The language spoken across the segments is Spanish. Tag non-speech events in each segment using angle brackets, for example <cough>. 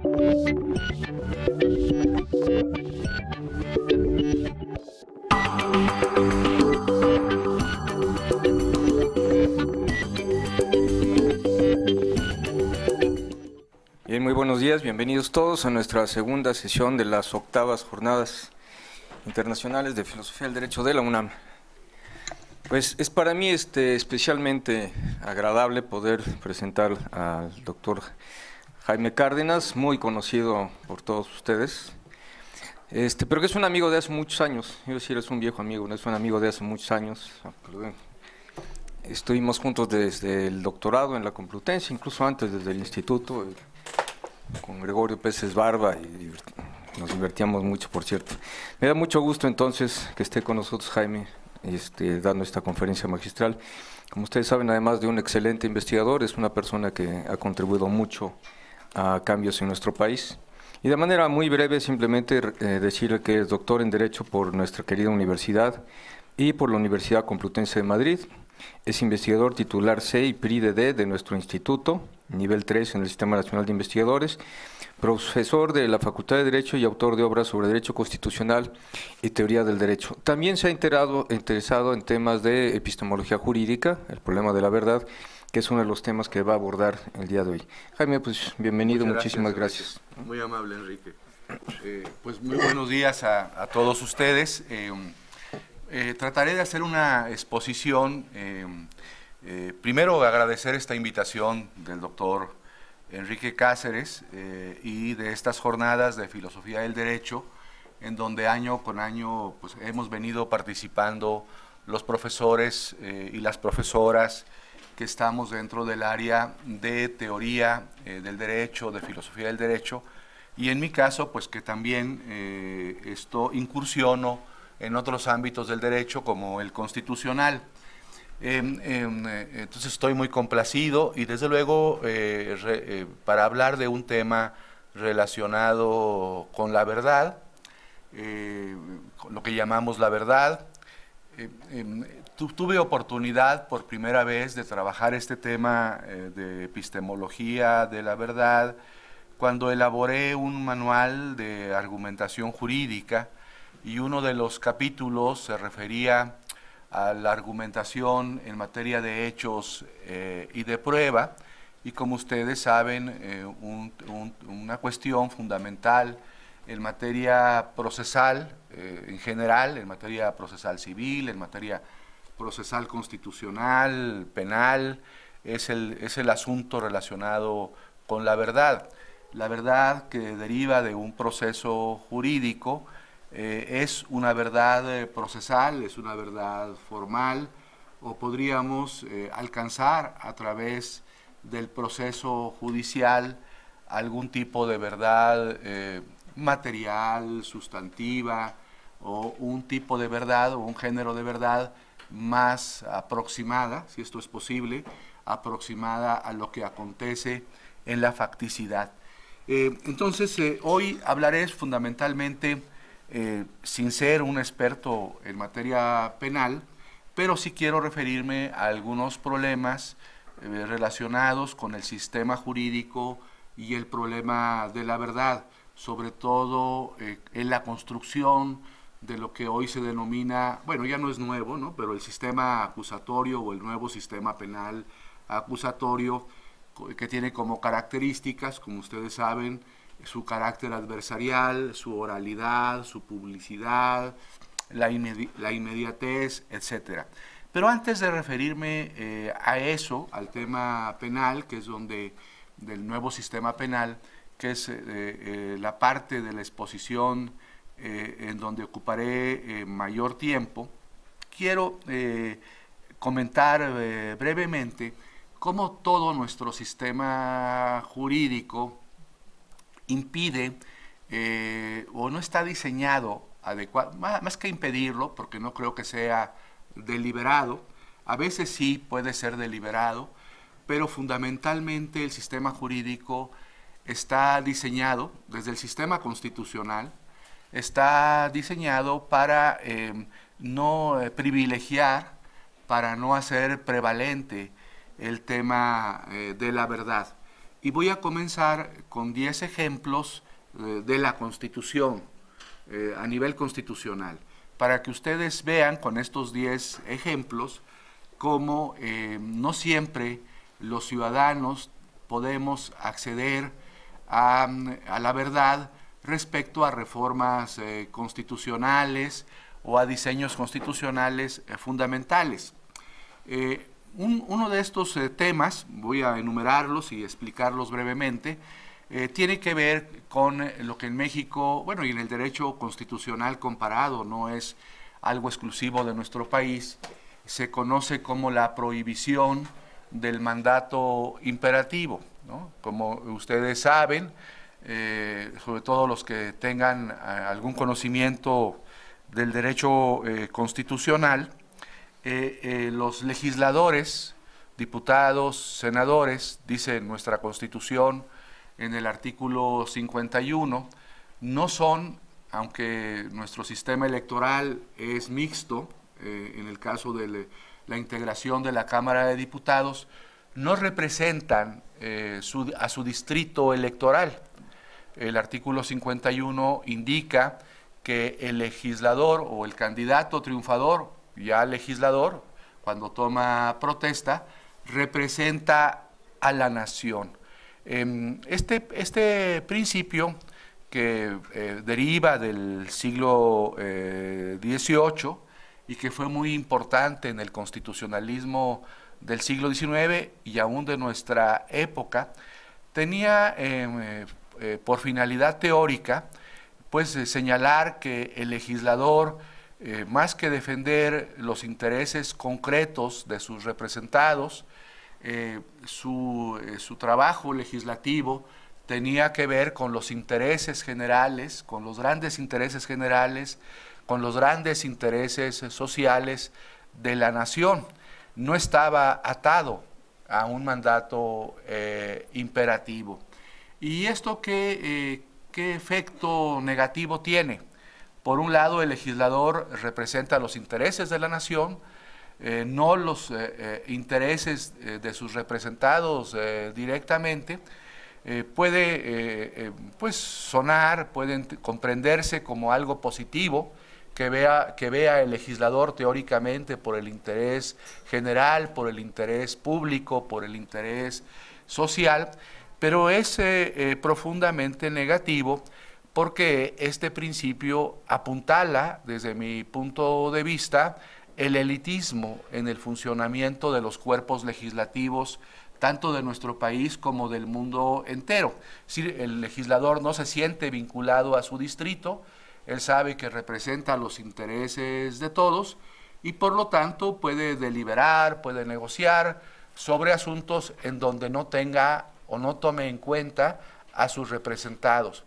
Bien, muy buenos días, bienvenidos todos a nuestra segunda sesión de las octavas jornadas internacionales de filosofía del derecho de la UNAM. Pues es para mí este especialmente agradable poder presentar al doctor Jaime Cárdenas, muy conocido por todos ustedes, este, pero que es un amigo de hace muchos años. Yo decir, es un viejo amigo, no es un amigo de hace muchos años. Estuvimos juntos desde el doctorado en la Complutense, incluso antes desde el instituto, eh, con Gregorio Pérez Barba, y nos divertíamos mucho, por cierto. Me da mucho gusto entonces que esté con nosotros Jaime, este, dando esta conferencia magistral. Como ustedes saben, además de un excelente investigador, es una persona que ha contribuido mucho a cambios en nuestro país. Y de manera muy breve, simplemente eh, decirle que es doctor en Derecho por nuestra querida universidad y por la Universidad Complutense de Madrid. Es investigador titular C y PRIDD de nuestro instituto, nivel 3 en el Sistema Nacional de Investigadores, profesor de la Facultad de Derecho y autor de obras sobre Derecho Constitucional y Teoría del Derecho. También se ha enterado, interesado en temas de epistemología jurídica, el problema de la verdad, que es uno de los temas que va a abordar el día de hoy. Jaime, pues bienvenido, muchísimas gracias. Muy amable, Enrique. Eh, pues muy buenos días a, todos ustedes. Eh, eh, trataré de hacer una exposición. primero agradecer esta invitación del doctor Enrique Cáceres y de estas jornadas de filosofía del derecho, en donde año con año pues, hemos venido participando los profesores y las profesoras que estamos dentro del área de teoría eh, del derecho, de filosofía del derecho, y en mi caso, pues que también eh, esto incursiono en otros ámbitos del derecho como el constitucional. Em, em, eh, entonces estoy muy complacido y desde luego para hablar de un tema relacionado con la verdad, con lo que llamamos la verdad, em, tuve oportunidad por primera vez de trabajar este tema eh, de epistemología de la verdad cuando elaboré un manual de argumentación jurídica y uno de los capítulos se refería a la argumentación en materia de hechos eh, y de prueba. Y como ustedes saben, eh, una cuestión fundamental en materia procesal en general, en materia procesal civil, en materia procesal constitucional, penal, es el, asunto relacionado con la verdad. La verdad que deriva de un proceso jurídico eh, es una verdad eh, procesal, es una verdad formal, o podríamos eh, alcanzar a través del proceso judicial algún tipo de verdad material, sustantiva, o un tipo de verdad o un género de verdad más aproximada, si esto es posible, aproximada a lo que acontece en la facticidad. Eh, entonces, eh, hoy hablaré fundamentalmente, eh, sin ser un experto en materia penal, pero sí quiero referirme a algunos problemas relacionados con el sistema jurídico y el problema de la verdad, sobre todo en la construcción, de lo que hoy se denomina, bueno, ya no es nuevo, ¿no? Pero el sistema acusatorio o el nuevo sistema penal acusatorio que tiene como características, como ustedes saben, su carácter adversarial, su oralidad, su publicidad, la, inmediatez, etc. Pero antes de referirme eh, a eso, al tema penal, que es donde, del nuevo sistema penal, que es eh, eh, la parte de la exposición eh, en donde ocuparé eh, mayor tiempo, quiero eh, comentar brevemente cómo todo nuestro sistema jurídico impide o no está diseñado adecuado, más, que impedirlo, porque no creo que sea deliberado, a veces sí puede ser deliberado, pero fundamentalmente el sistema jurídico está diseñado desde el sistema constitucional está diseñado para eh, no eh, privilegiar, para no hacer prevalente el tema eh, de la verdad. Y voy a comenzar con 10 ejemplos de la Constitución a nivel constitucional, para que ustedes vean con estos 10 ejemplos cómo no siempre los ciudadanos podemos acceder a la verdad, respecto a reformas eh, constitucionales o a diseños constitucionales eh, fundamentales. Eh, uno de estos temas, voy a enumerarlos y explicarlos brevemente, tiene que ver con lo que en México, bueno, y en el derecho constitucional comparado, no es algo exclusivo de nuestro país, se conoce como la prohibición del mandato imperativo. Como ustedes saben, eh, sobre todo los que tengan eh, algún conocimiento del derecho eh, constitucional, los legisladores, diputados, senadores, dice nuestra constitución en el artículo 51, no son, aunque nuestro sistema electoral es mixto, en el caso de la integración de la Cámara de Diputados, no representan a su distrito electoral. El artículo 51 indica que el legislador o el candidato triunfador, ya legislador, cuando toma protesta, representa a la nación. Em, este, este principio que eh, deriva del siglo XVIII eh, y que fue muy importante en el constitucionalismo del siglo XIX y aún de nuestra época, tenía em, eh, eh, por finalidad teórica, pues eh, señalar que el legislador, eh, más que defender los intereses concretos de sus representados, su trabajo legislativo tenía que ver con los intereses generales, con los grandes intereses generales, con los grandes intereses sociales de la nación. No estaba atado a un mandato imperativo. ¿Y esto qué, eh, qué efecto negativo tiene? Por un lado, el legislador representa los intereses de la nación, eh, no los eh, intereses de sus representados directamente. puede pues sonar, puede comprenderse como algo positivo, que vea, que vea el legislador teóricamente por el interés general, por el interés público, por el interés social, pero es eh, profundamente negativo porque este principio apuntala, desde mi punto de vista, el elitismo en el funcionamiento de los cuerpos legislativos, tanto de nuestro país como del mundo entero. Si el legislador no se siente vinculado a su distrito, él sabe que representa los intereses de todos y por lo tanto puede deliberar, puede negociar sobre asuntos en donde no tenga o no tome en cuenta a sus representados.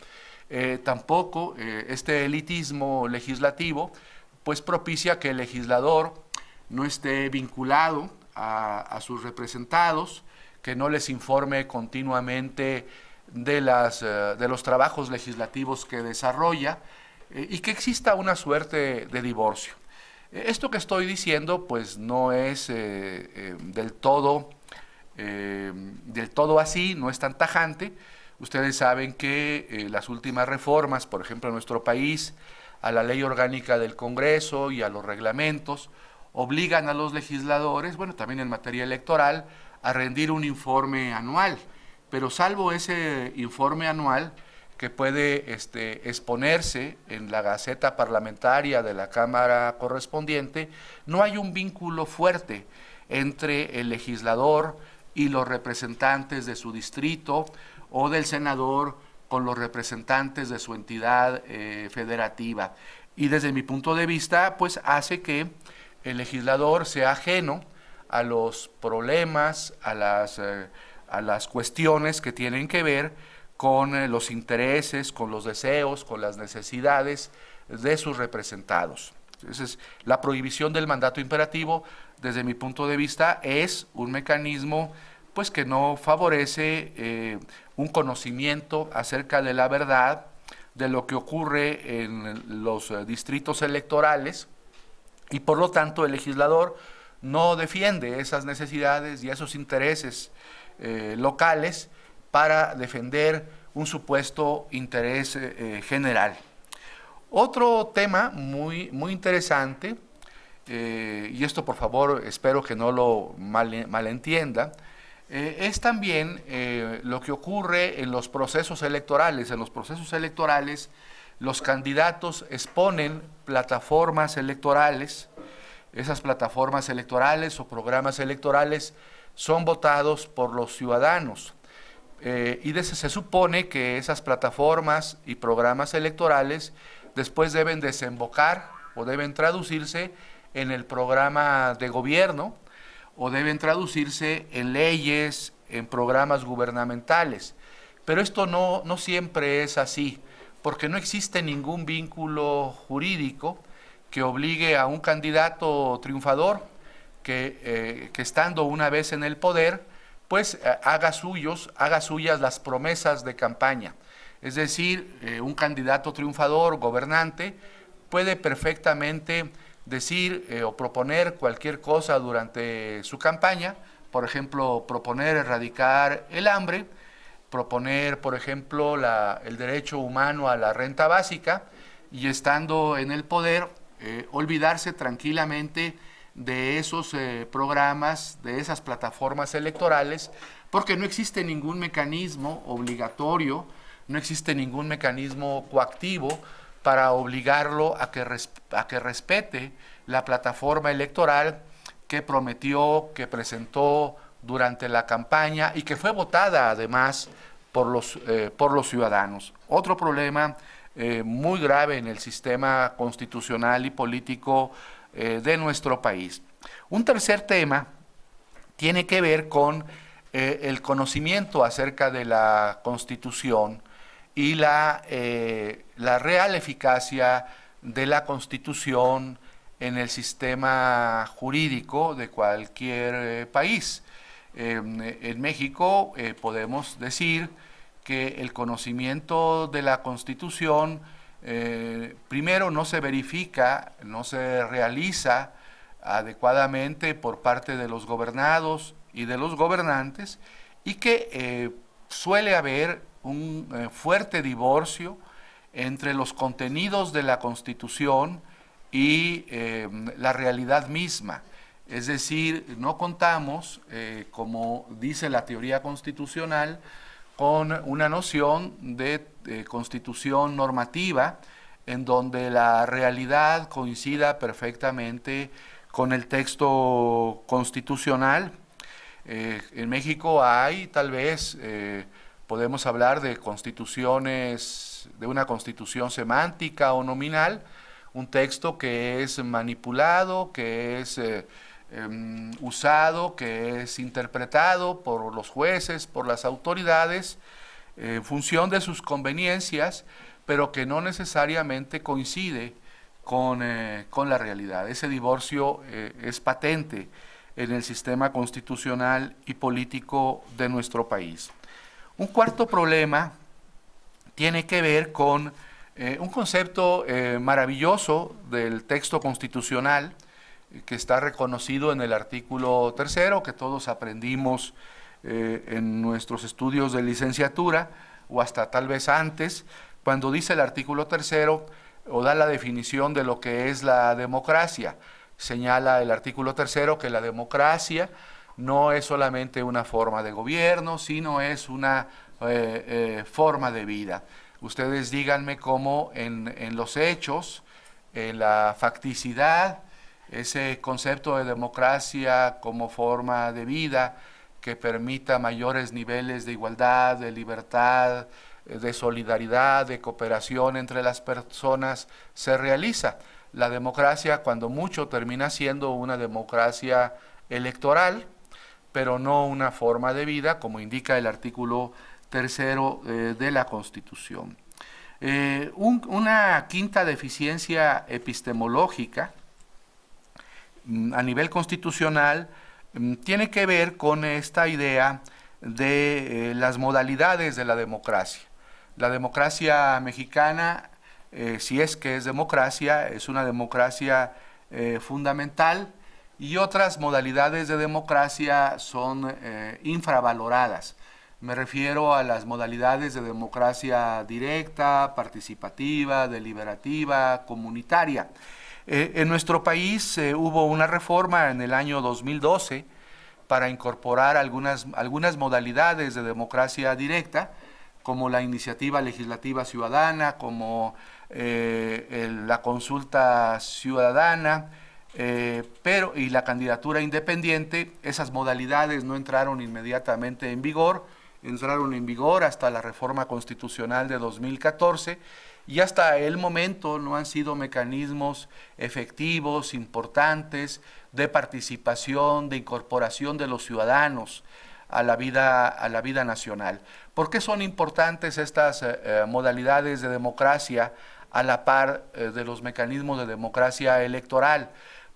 Eh, tampoco eh, este elitismo legislativo pues propicia que el legislador no esté vinculado a, sus representados, que no les informe continuamente de, las, eh, de los trabajos legislativos que desarrolla y que exista una suerte de divorcio. Esto que estoy diciendo pues no es del todo eh, del todo así, no es tan tajante. Ustedes saben que eh, las últimas reformas, por ejemplo, en nuestro país, a la ley orgánica del Congreso y a los reglamentos, obligan a los legisladores, bueno, también en materia electoral, a rendir un informe anual. Pero salvo ese informe anual que puede este, exponerse en la Gaceta Parlamentaria de la Cámara correspondiente, no hay un vínculo fuerte entre el legislador, y los representantes de su distrito o del senador con los representantes de su entidad eh, federativa. Y desde mi punto de vista, pues hace que el legislador sea ajeno a los problemas, a las, eh, a las cuestiones que tienen que ver con eh, los intereses, con los deseos, con las necesidades de sus representados. Entonces, la prohibición del mandato imperativo desde mi punto de vista, es un mecanismo pues que no favorece eh, un conocimiento acerca de la verdad, de lo que ocurre en los eh, distritos electorales, y por lo tanto el legislador no defiende esas necesidades y esos intereses eh, locales para defender un supuesto interés general. Otro tema muy, muy interesante eh, y esto por favor espero que no lo mal, malentienda, eh, es también eh, lo que ocurre en los procesos electorales. En los procesos electorales los candidatos exponen plataformas electorales, esas plataformas electorales o programas electorales son votados por los ciudadanos. y se supone que esas plataformas y programas electorales después deben desembocar o deben traducirse en el programa de gobierno o deben traducirse en leyes, en programas gubernamentales. Pero esto no, siempre es así, porque no existe ningún vínculo jurídico que obligue a un candidato triunfador que, eh, estando una vez en el poder, pues eh, haga suyos, haga suyas las promesas de campaña. Es decir, eh, un candidato triunfador, gobernante, puede perfectamente decir eh, o proponer cualquier cosa durante su campaña, por ejemplo, proponer erradicar el hambre, proponer, por ejemplo, el derecho humano a la renta básica y estando en el poder, eh, olvidarse tranquilamente de esos eh, programas, de esas plataformas electorales, porque no existe ningún mecanismo obligatorio, no existe ningún mecanismo coactivo para obligarlo a que, a que respete la plataforma electoral que prometió, que presentó durante la campaña y que fue votada además por los, eh, por los ciudadanos. Otro problema eh, muy grave en el sistema constitucional y político eh, de nuestro país. Un tercer tema tiene que ver con el conocimiento acerca de la constitución, y la, eh, la real eficacia de la Constitución en el sistema jurídico de cualquier eh, país. en México eh, podemos decir que el conocimiento de la Constitución primero no se verifica, no se realiza adecuadamente por parte de los gobernados y de los gobernantes y que suele haber un eh, fuerte divorcio entre los contenidos de la Constitución y em, la realidad misma. Es decir, no contamos, eh, como dice la teoría constitucional, con una noción de eh, constitución normativa en donde la realidad coincida perfectamente con el texto constitucional. en México hay tal vez podemos hablar de constituciones, de una constitución semántica o nominal, un texto que es manipulado, que es eh, em, usado, que es interpretado por los jueces, por las autoridades, eh, en función de sus conveniencias, pero que no necesariamente coincide con eh, la realidad. Ese divorcio es patente en el sistema constitucional y político de nuestro país. Un cuarto problema tiene que ver con eh, un concepto eh, maravilloso del texto constitucional eh, que está reconocido en el artículo tercero, que todos aprendimos en nuestros estudios de licenciatura o hasta tal vez antes, cuando dice el artículo tercero o da la definición de lo que es la democracia. Señala el artículo tercero que la democracia no es solamente una forma de gobierno, sino es una eh, eh, forma de vida. Ustedes díganme cómo en, en, los hechos, en la facticidad, ese concepto de democracia como forma de vida que permita mayores niveles de igualdad, de libertad, eh, de solidaridad, de cooperación entre las personas, se realiza. La democracia, cuando mucho, termina siendo una democracia electoral, pero no una forma de vida, como indica el artículo tercero eh, de la Constitución. Eh, una quinta deficiencia epistemológica mm, a nivel constitucional mm, tiene que ver con esta idea de eh, las modalidades de la democracia. La democracia mexicana, si es que es democracia, es una democracia fundamental y otras modalidades de democracia son eh, infravaloradas. Me refiero a las modalidades de democracia directa, participativa, deliberativa, comunitaria. Eh, en nuestro país eh, hubo una reforma en el año 2012 para incorporar algunas, algunas modalidades de democracia directa, como la iniciativa legislativa ciudadana, como la consulta ciudadana, eh, pero, y la candidatura independiente, esas modalidades no entraron inmediatamente en vigor, entraron en vigor hasta la reforma constitucional de 2014 y hasta el momento no han sido mecanismos efectivos, importantes, de participación, de incorporación de los ciudadanos a la vida, a la vida nacional. ¿Por qué son importantes estas eh, eh, modalidades de democracia a la par de los mecanismos de democracia electoral?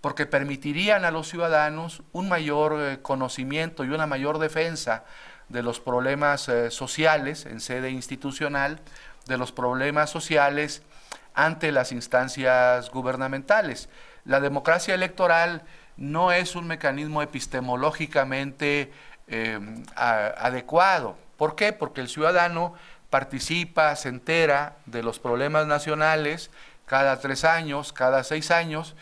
porque permitirían a los ciudadanos un mayor eh, conocimiento y una mayor defensa de los problemas eh, sociales en sede institucional, de los problemas sociales ante las instancias gubernamentales. La democracia electoral no es un mecanismo epistemológicamente em, adecuado. ¿Por qué? Porque el ciudadano participa, se entera de los problemas nacionales cada tres años, cada seis años,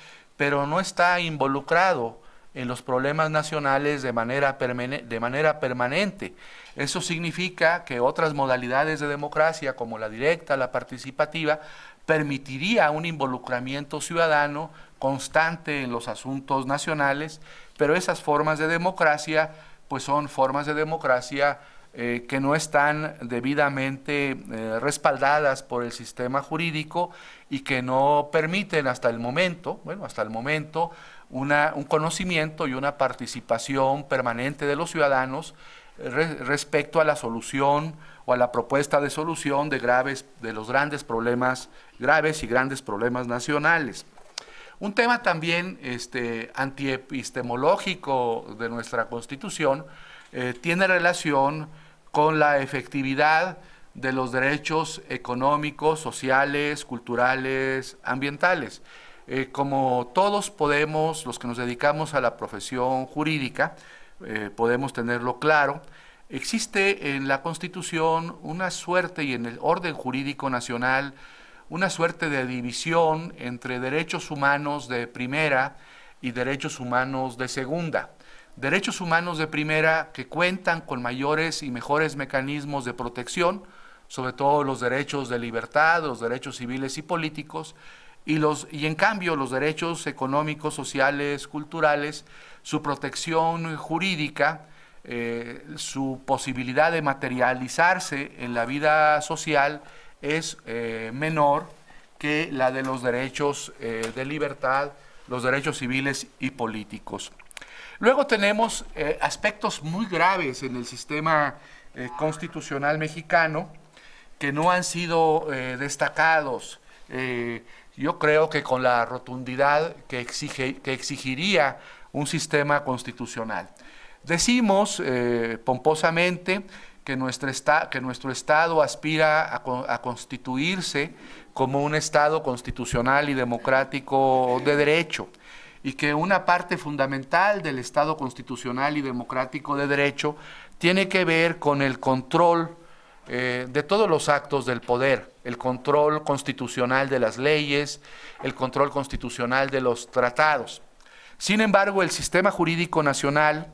pero no está involucrado en los problemas nacionales de manera, de manera permanente. Eso significa que otras modalidades de democracia, como la directa, la participativa, permitiría un involucramiento ciudadano constante en los asuntos nacionales, pero esas formas de democracia, pues son formas de democracia eh, que no están debidamente eh, respaldadas por el sistema jurídico y que no permiten hasta el momento, bueno, hasta el momento, un conocimiento y una participación permanente de los ciudadanos eh, respecto a la solución o a la propuesta de solución de graves, de los grandes problemas graves y grandes problemas nacionales. Un tema también este, antiepistemológico de nuestra Constitución eh, tiene relación con la efectividad de los derechos económicos, sociales, culturales, ambientales. Eh, como todos podemos, los que nos dedicamos a la profesión jurídica, eh, podemos tenerlo claro, existe en la Constitución una suerte y en el orden jurídico nacional una suerte de división entre derechos humanos de primera y derechos humanos de segunda. Derechos humanos de primera que cuentan con mayores y mejores mecanismos de protección, sobre todo los derechos de libertad, los derechos civiles y políticos, y, los, y en cambio los derechos económicos, sociales, culturales, su protección jurídica, eh, su posibilidad de materializarse en la vida social es eh, menor que la de los derechos eh, de libertad, los derechos civiles y políticos. Luego tenemos aspectos muy graves en el sistema constitucional mexicano, que no han sido eh, destacados. Eh, yo creo que con la rotundidad que, exige, que exigiría un sistema constitucional. Decimos eh, pomposamente que nuestro, que nuestro, Estado aspira a, a, constituirse como un Estado constitucional y democrático de derecho y que una parte fundamental del Estado constitucional y democrático de derecho tiene que ver con el control eh, de todos los actos del poder, el control constitucional de las leyes, el control constitucional de los tratados. Sin embargo, el sistema jurídico nacional,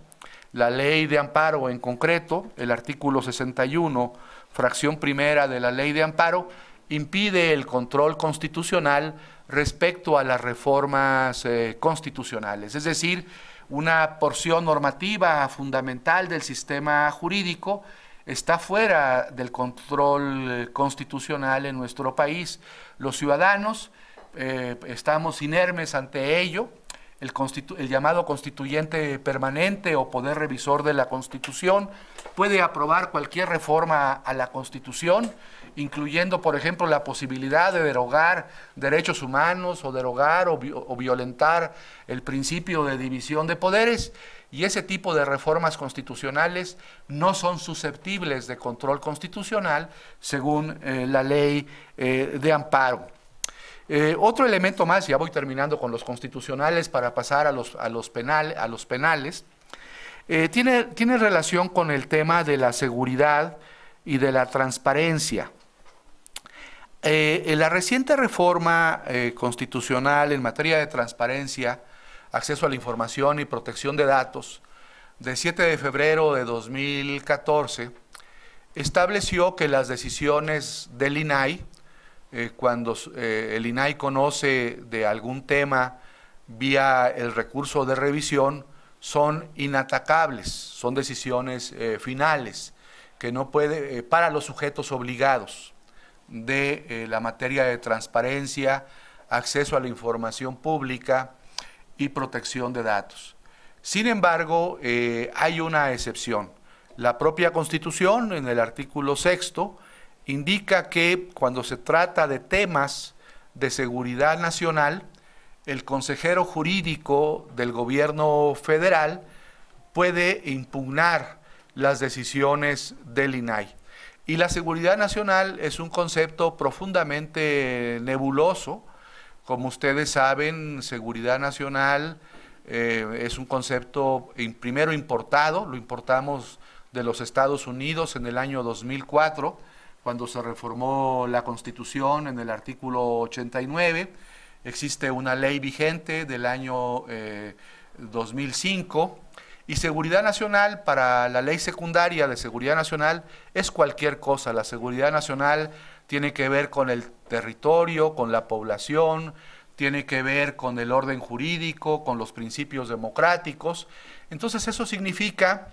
la ley de amparo en concreto, el artículo 61, fracción primera de la ley de amparo, impide el control constitucional respecto a las reformas eh, constitucionales. Es decir, una porción normativa fundamental del sistema jurídico está fuera del control constitucional en nuestro país. Los ciudadanos eh, estamos inermes ante ello. El, el, llamado constituyente permanente o poder revisor de la Constitución puede aprobar cualquier reforma a la Constitución, incluyendo, por ejemplo, la posibilidad de derogar derechos humanos o derogar o violentar el principio de división de poderes. Y ese tipo de reformas constitucionales no son susceptibles de control constitucional según eh, la ley eh, de amparo. Eh, otro elemento más, ya voy terminando con los constitucionales para pasar a los, a los penales, tiene, tiene relación con el tema de la seguridad y de la transparencia. la reciente reforma constitucional en materia de transparencia acceso a la información y protección de datos, de 7 de febrero de 2014, estableció que las decisiones del INAI, eh, cuando eh, el INAI conoce de algún tema vía el recurso de revisión, son inatacables, son decisiones eh, finales, que no puede, para los sujetos obligados de la materia de transparencia, acceso a la información pública, y protección de datos. Sin embargo, eh, hay una excepción. La propia Constitución, en el artículo sexto, indica que cuando se trata de temas de seguridad nacional, el consejero jurídico del gobierno federal puede impugnar las decisiones del INAI. Y la seguridad nacional es un concepto profundamente nebuloso como ustedes saben, seguridad nacional eh, es un concepto primero importado, lo importamos de los Estados Unidos en el año 2004, cuando se reformó la Constitución en el artículo 89. Existe una ley vigente del año 2005 eh, y seguridad nacional para la ley secundaria de seguridad nacional es cualquier cosa. La seguridad nacional tiene que ver con el territorio, con la población, tiene que ver con el orden jurídico, con los principios democráticos. Entonces eso significa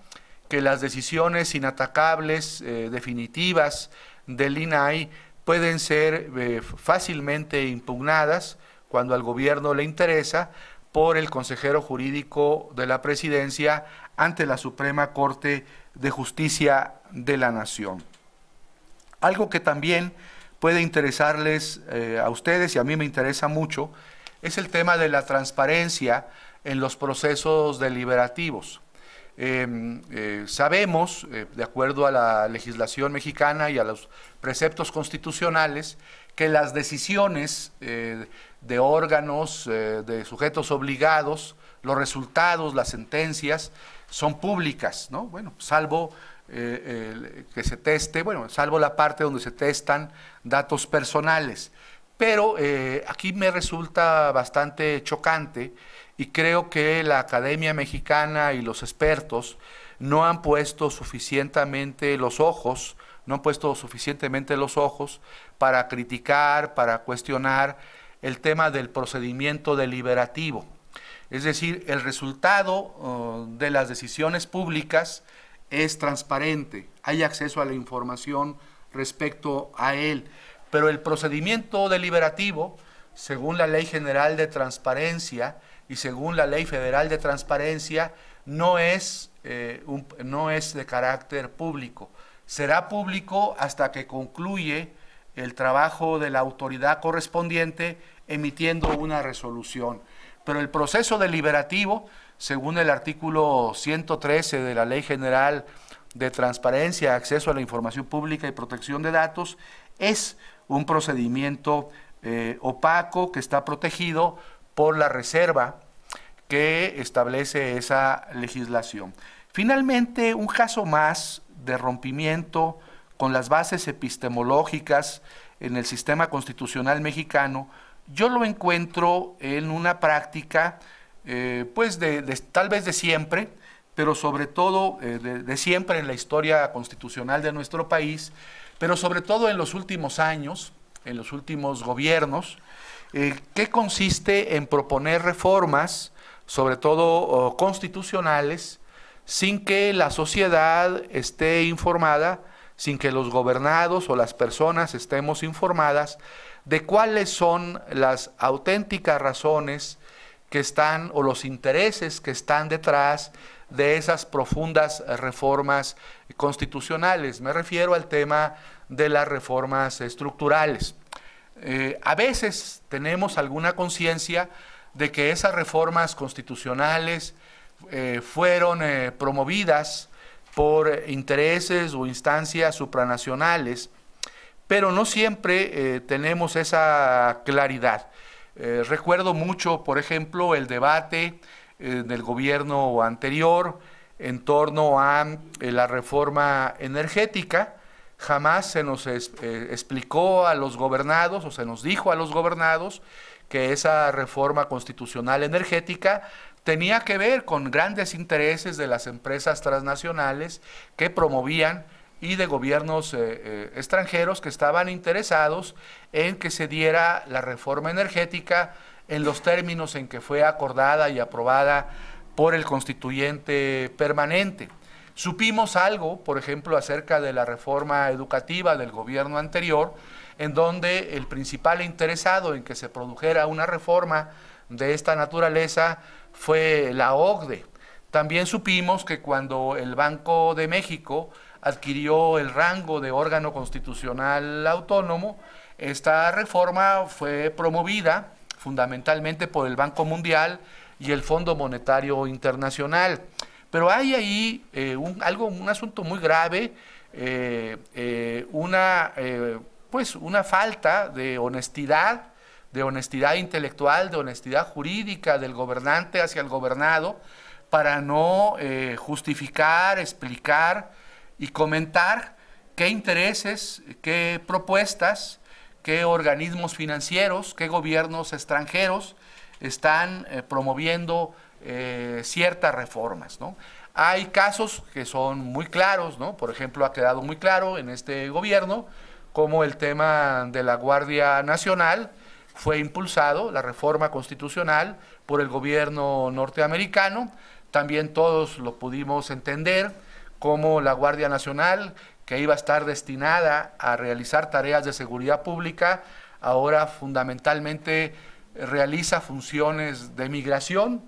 que las decisiones inatacables, eh, definitivas del INAI pueden ser eh, fácilmente impugnadas cuando al gobierno le interesa por el consejero jurídico de la presidencia ante la Suprema Corte de Justicia de la Nación. Algo que también puede interesarles eh, a ustedes y a mí me interesa mucho es el tema de la transparencia en los procesos deliberativos. Em, eh, sabemos, eh, de acuerdo a la legislación mexicana y a los preceptos constitucionales, que las decisiones de órganos, de sujetos obligados, los resultados, las sentencias, son públicas, ¿no? Bueno, salvo eh, que se teste, bueno, salvo la parte donde se testan datos personales. Pero eh, aquí me resulta bastante chocante y creo que la Academia Mexicana y los expertos no han puesto suficientemente los ojos, no han puesto suficientemente los ojos para criticar, para cuestionar el tema del procedimiento deliberativo. Es decir, el resultado oh, de las decisiones públicas es transparente, hay acceso a la información respecto a él. Pero el procedimiento deliberativo, según la Ley General de Transparencia y según la Ley Federal de Transparencia, no es, eh, no es de carácter público. Será público hasta que concluye el trabajo de la autoridad correspondiente emitiendo una resolución. Pero el proceso deliberativo, según el artículo 113 de la Ley General de Transparencia, Acceso a la Información Pública y Protección de Datos, es un procedimiento eh, opaco que está protegido por la reserva que establece esa legislación. Finalmente, un caso más de rompimiento con las bases epistemológicas en el sistema constitucional mexicano yo lo encuentro en una práctica, eh, pues de, tal vez de siempre, pero sobre todo eh, de, siempre en la historia constitucional de nuestro país, pero sobre todo en los últimos años, en los últimos gobiernos, eh, que consiste en proponer reformas, sobre todo constitucionales, sin que la sociedad esté informada, sin que los gobernados o las personas estemos informadas de cuáles son las auténticas razones que están o los intereses que están detrás de esas profundas reformas constitucionales. Me refiero al tema de las reformas estructurales. Eh, a veces tenemos alguna conciencia de que esas reformas constitucionales eh, fueron eh, promovidas por intereses o instancias supranacionales pero no siempre eh, tenemos esa claridad. Eh, recuerdo mucho, por ejemplo, el debate eh, del gobierno anterior en torno a la reforma energética. Jamás se nos explicó a los gobernados o se nos dijo a los gobernados que esa reforma constitucional energética tenía que ver con grandes intereses de las empresas transnacionales que promovían y de gobiernos eh, eh, extranjeros que estaban interesados en que se diera la reforma energética en los términos en que fue acordada y aprobada por el constituyente permanente. Supimos algo, por ejemplo, acerca de la reforma educativa del gobierno anterior, en donde el principal interesado en que se produjera una reforma de esta naturaleza fue la OCDE. También supimos que cuando el Banco de México adquirió el rango de órgano constitucional autónomo. Esta reforma fue promovida fundamentalmente por el Banco Mundial y el Fondo Monetario Internacional. Pero hay ahí eh, un, algo, un asunto muy grave, eh, eh, una, pues una falta de honestidad, de honestidad intelectual, de honestidad jurídica del gobernante hacia el gobernado, para no justificar, explicar y comentar qué intereses, qué propuestas, qué organismos financieros, qué gobiernos extranjeros están eh, promoviendo eh, ciertas reformas. ¿no? Hay casos que son muy claros, por ejemplo, ha quedado muy claro en este gobierno como el tema de la Guardia Nacional fue impulsado, la reforma constitucional, por el gobierno norteamericano. También todos lo pudimos entender como la Guardia Nacional, que iba a estar destinada a realizar tareas de seguridad pública, ahora fundamentalmente realiza funciones de migración.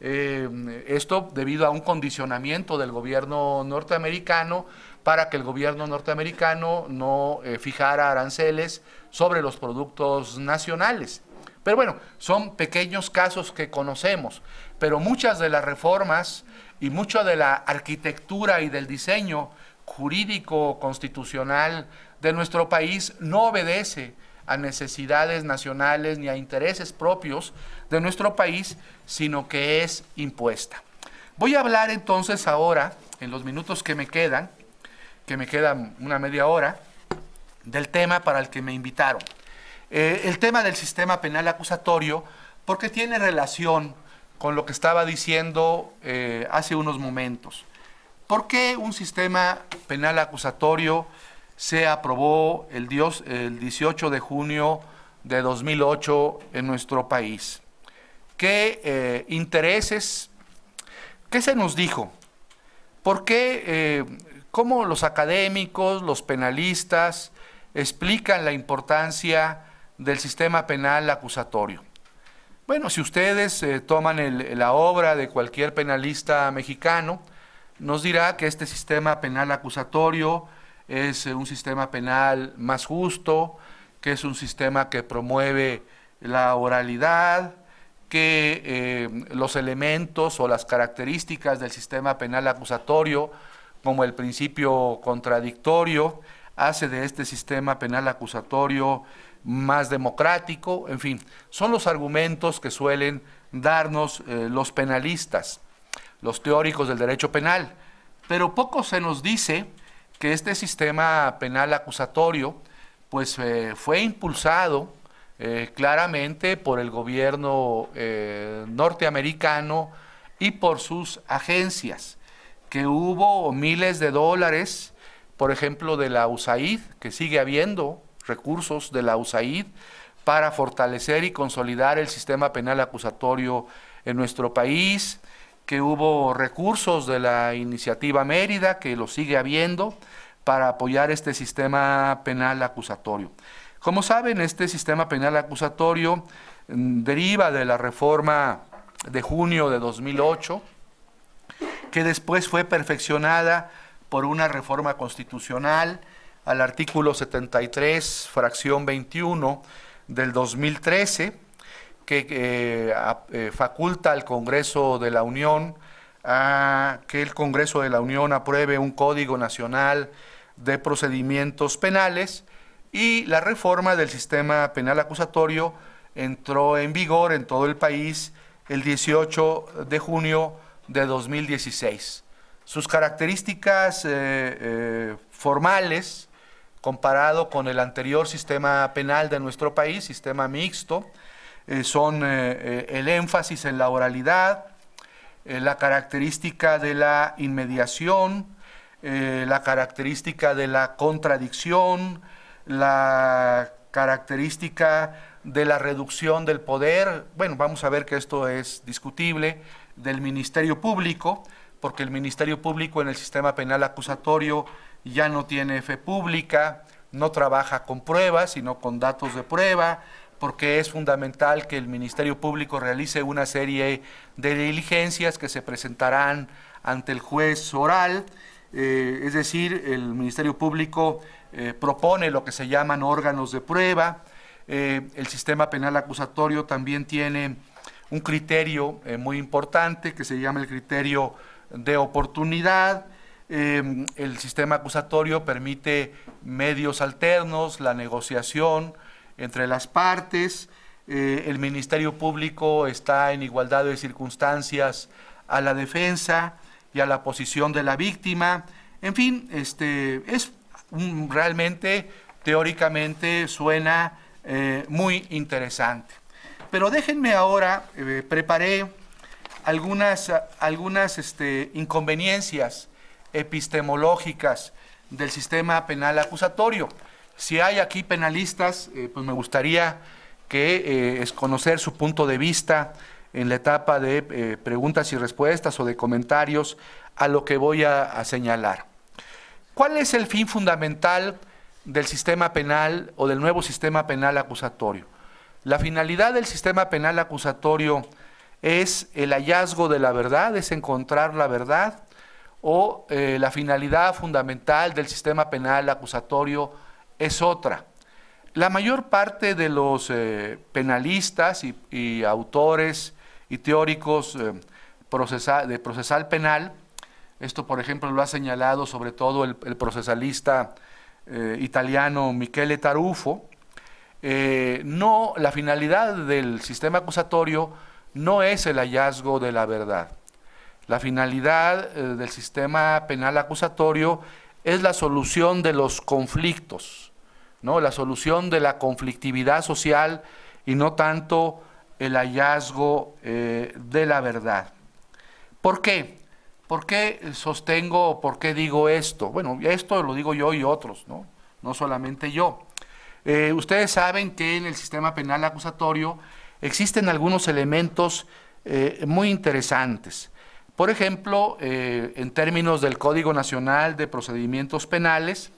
Eh, esto debido a un condicionamiento del gobierno norteamericano para que el gobierno norteamericano no eh, fijara aranceles sobre los productos nacionales. Pero bueno, son pequeños casos que conocemos, pero muchas de las reformas y mucho de la arquitectura y del diseño jurídico constitucional de nuestro país no obedece a necesidades nacionales ni a intereses propios de nuestro país, sino que es impuesta. Voy a hablar entonces ahora, en los minutos que me quedan, que me quedan una media hora, del tema para el que me invitaron. Eh, el tema del sistema penal acusatorio, porque tiene relación con lo que estaba diciendo eh, hace unos momentos. ¿Por qué un sistema penal acusatorio se aprobó el, dios, el 18 de junio de 2008 en nuestro país? ¿Qué eh, intereses? ¿Qué se nos dijo? ¿Por qué? Eh, ¿Cómo los académicos, los penalistas explican la importancia del sistema penal acusatorio? Bueno, si ustedes eh, toman la obra de cualquier penalista mexicano, nos dirá que este sistema penal acusatorio es eh, un sistema penal más justo, que es un sistema que promueve la oralidad, que eh, los elementos o las características del sistema penal acusatorio, como el principio contradictorio, hace de este sistema penal acusatorio más democrático, en fin, son los argumentos que suelen darnos eh, los penalistas, los teóricos del derecho penal. Pero poco se nos dice que este sistema penal acusatorio pues, eh, fue impulsado eh, claramente por el gobierno norteamericano y por sus agencias, que hubo miles de dólares, por ejemplo, de la USAID, que sigue habiendo recursos de la USAID para fortalecer y consolidar el sistema penal acusatorio en nuestro país, que hubo recursos de la iniciativa Mérida, que lo sigue habiendo, para apoyar este sistema penal acusatorio. Como saben, este sistema penal acusatorio mm, deriva de la reforma de junio de 2008, que después fue perfeccionada por una reforma constitucional al artículo 73, fracción 21 del 2013, que eh, eh, faculta al Congreso de la Unión a que el Congreso de la Unión apruebe un Código Nacional de Procedimientos Penales y la reforma del sistema penal acusatorio entró en vigor en todo el país el 18 de junio de 2016. Sus características eh, formales comparado con el anterior sistema penal de nuestro país, sistema mixto, eh, son eh, eh, el énfasis en la oralidad, la característica de la inmediación, la característica de la contradicción, la característica de la reducción del poder, bueno, vamos a ver que esto es discutible, del Ministerio Público, porque el Ministerio Público en el sistema penal acusatorio ya no tiene fe pública, no trabaja con pruebas, sino con datos de prueba, porque es fundamental que el Ministerio Público realice una serie de diligencias que se presentarán ante el juez oral. Eh, es decir, el Ministerio Público eh, propone lo que se llaman órganos de prueba. Eh, el sistema penal acusatorio también tiene un criterio muy importante que se llama el criterio de oportunidad Em, el sistema acusatorio permite medios alternos, la negociación entre las partes. Eh, el Ministerio Público está en igualdad de circunstancias a la defensa y a la posición de la víctima. En fin, este, es realmente, teóricamente, suena eh, muy interesante. Pero déjenme ahora, eh, preparé algunas, algunas este, inconveniencias epistemológicas del sistema penal acusatorio. Si hay aquí penalistas, eh, pues me gustaría que eh, es conocer su punto de vista en la etapa de eh, preguntas y respuestas o de comentarios a lo que voy a señalar. ¿Cuál es el fin fundamental del sistema penal o del nuevo sistema penal acusatorio? La finalidad del sistema penal acusatorio es el hallazgo de la verdad, es encontrar la verdad, o eh, la finalidad fundamental del sistema penal acusatorio es otra. La mayor parte de los eh, penalistas y, autores y teóricos eh, de procesal penal, esto por ejemplo lo ha señalado sobre todo el, procesalista italiano Michele Tarufo, no, la finalidad del sistema acusatorio no es el hallazgo de la verdad. La finalidad eh, del sistema penal acusatorio es la solución de los conflictos, ¿no? la solución de la conflictividad social y no tanto el hallazgo eh, de la verdad. ¿Por qué? ¿Por qué sostengo o por qué digo esto? Bueno, esto lo digo yo y otros, no, solamente yo. Eh, ustedes saben que en el sistema penal acusatorio existen algunos elementos muy interesantes. Por ejemplo, eh, en términos del Código Nacional de Procedimientos Penales,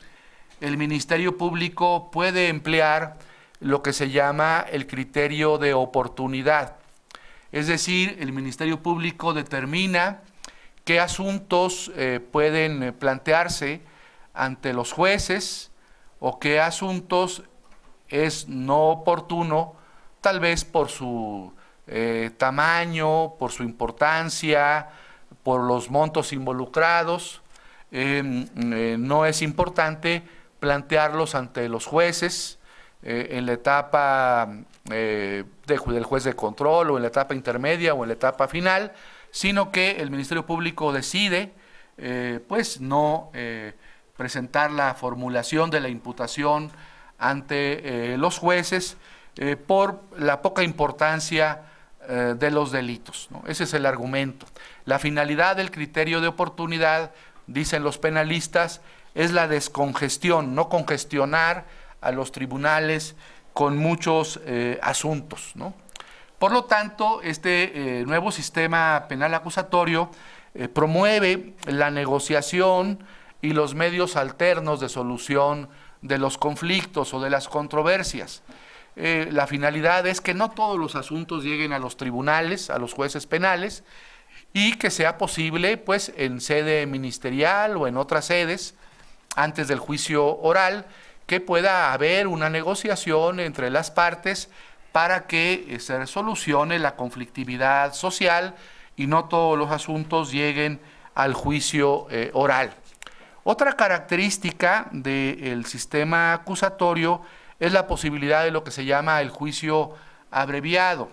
el Ministerio Público puede emplear lo que se llama el criterio de oportunidad. Es decir, el Ministerio Público determina qué asuntos eh, pueden eh, plantearse ante los jueces o qué asuntos es no oportuno, tal vez por su tamaño, por su importancia, por los montos involucrados, em, eh, no es importante plantearlos ante los jueces eh, en la etapa eh, del juez de control o en la etapa intermedia o en la etapa final, sino que el Ministerio Público decide pues no presentar la formulación de la imputación ante los jueces por la poca importancia de los delitos. Ese es el argumento. La finalidad del criterio de oportunidad, dicen los penalistas, es la descongestión, no congestionar a los tribunales con muchos eh, asuntos. Por lo tanto, este eh, nuevo sistema penal acusatorio eh, promueve la negociación y los medios alternos de solución de los conflictos o de las controversias. la finalidad es que no todos los asuntos lleguen a los tribunales, a los jueces penales, y que sea posible, pues, en sede ministerial o en otras sedes, antes del juicio oral, que pueda haber una negociación entre las partes para que eh, se resolucione la conflictividad social y no todos los asuntos lleguen al juicio eh, oral. Otra característica del sistema acusatorio es la posibilidad de lo que se llama el juicio abreviado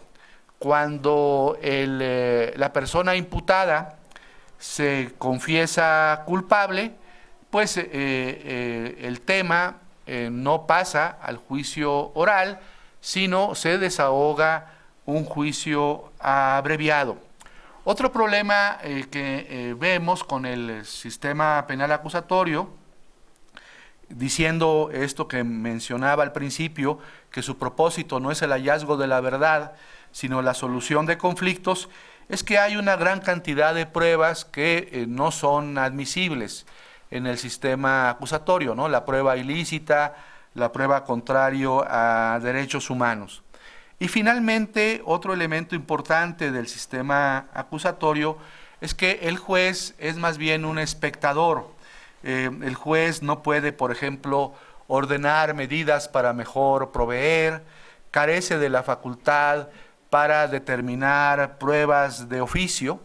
cuando eh, la persona imputada se confiesa culpable, pues eh, eh, el tema no pasa al juicio oral, sino se desahoga un juicio abreviado. Otro problema que vemos con el sistema penal acusatorio, diciendo esto que mencionaba al principio, que su propósito no es el hallazgo de la verdad, sino la solución de conflictos, es que hay una gran cantidad de pruebas que eh, no son admisibles en el sistema acusatorio, ¿no? La prueba ilícita, la prueba contrario a derechos humanos. Y finalmente, otro elemento importante del sistema acusatorio es que el juez es más bien un espectador. Eh, el juez no puede, por ejemplo, ordenar medidas para mejor proveer, carece de la facultad para determinar pruebas de oficio,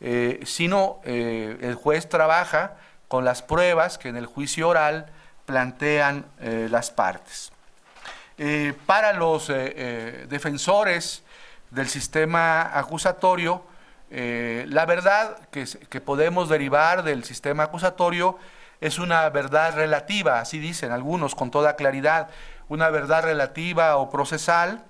eh, sino eh, el juez trabaja con las pruebas que en el juicio oral plantean eh, las partes. para los defensores del sistema acusatorio, la verdad que podemos derivar del sistema acusatorio es una verdad relativa, así dicen algunos con toda claridad, una verdad relativa o procesal,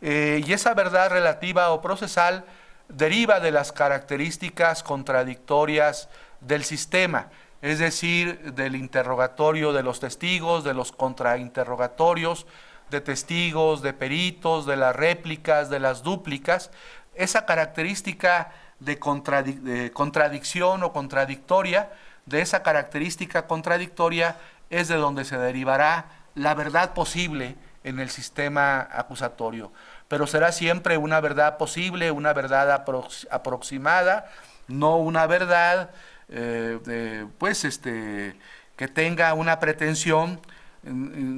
eh, y esa verdad relativa o procesal deriva de las características contradictorias del sistema, es decir, del interrogatorio de los testigos, de los contrainterrogatorios, de testigos, de peritos, de las réplicas, de las dúplicas. Esa característica de contradicción o contradictoria, de esa característica contradictoria es de donde se derivará la verdad posible en el sistema acusatorio pero será siempre una verdad posible, una verdad aproximada, no una verdad, eh, pues, este, que tenga una pretensión mm,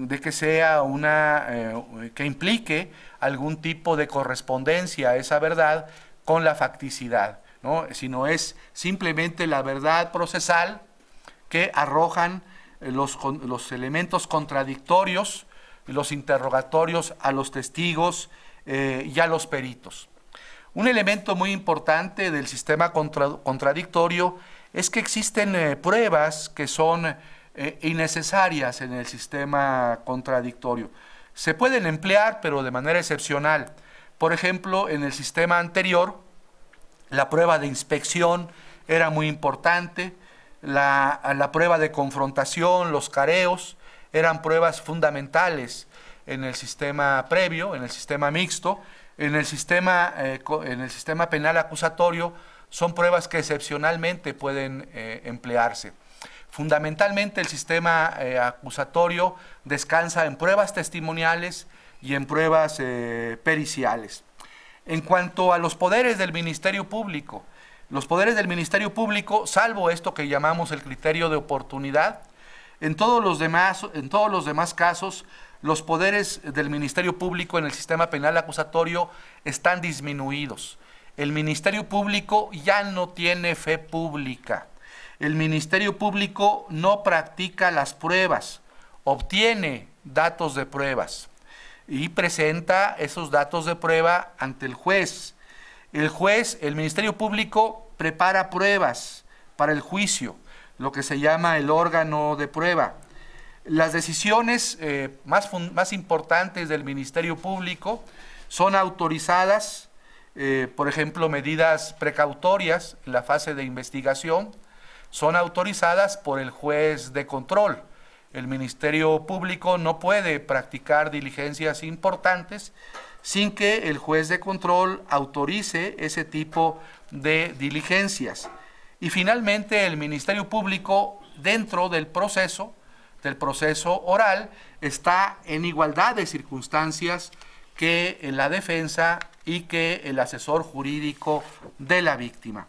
mm, de que sea una, eh, que implique algún tipo de correspondencia a esa verdad con la facticidad, ¿no? sino es simplemente la verdad procesal que arrojan eh, los, los elementos contradictorios, los interrogatorios a los testigos eh, ya los peritos. Un elemento muy importante del sistema contradictorio es que existen eh, pruebas que son eh, innecesarias en el sistema contradictorio. Se pueden emplear, pero de manera excepcional. Por ejemplo, en el sistema anterior, la prueba de inspección era muy importante, la, la prueba de confrontación, los careos, eran pruebas fundamentales en el sistema previo, en el sistema mixto, en el sistema, eh, en el sistema penal acusatorio, son pruebas que excepcionalmente pueden eh, emplearse. Fundamentalmente el sistema eh, acusatorio descansa en pruebas testimoniales y en pruebas periciales. En cuanto a los poderes del Ministerio Público, los poderes del Ministerio Público, salvo esto que llamamos el criterio de oportunidad, en todos los demás, en todos los demás casos los poderes del Ministerio Público en el sistema penal acusatorio están disminuidos. El Ministerio Público ya no tiene fe pública. El Ministerio Público no practica las pruebas, obtiene datos de pruebas y presenta esos datos de prueba ante el juez. El juez, el Ministerio Público, prepara pruebas para el juicio, lo que se llama el órgano de prueba. Las decisiones eh, más, importantes del Ministerio Público son autorizadas, eh, por ejemplo, medidas precautorias en la fase de investigación, son autorizadas por el juez de control. El Ministerio Público no puede practicar diligencias importantes sin que el juez de control autorice ese tipo de diligencias. Y finalmente el Ministerio Público, dentro del proceso, del proceso oral está en igualdad de circunstancias que en la defensa y que el asesor jurídico de la víctima.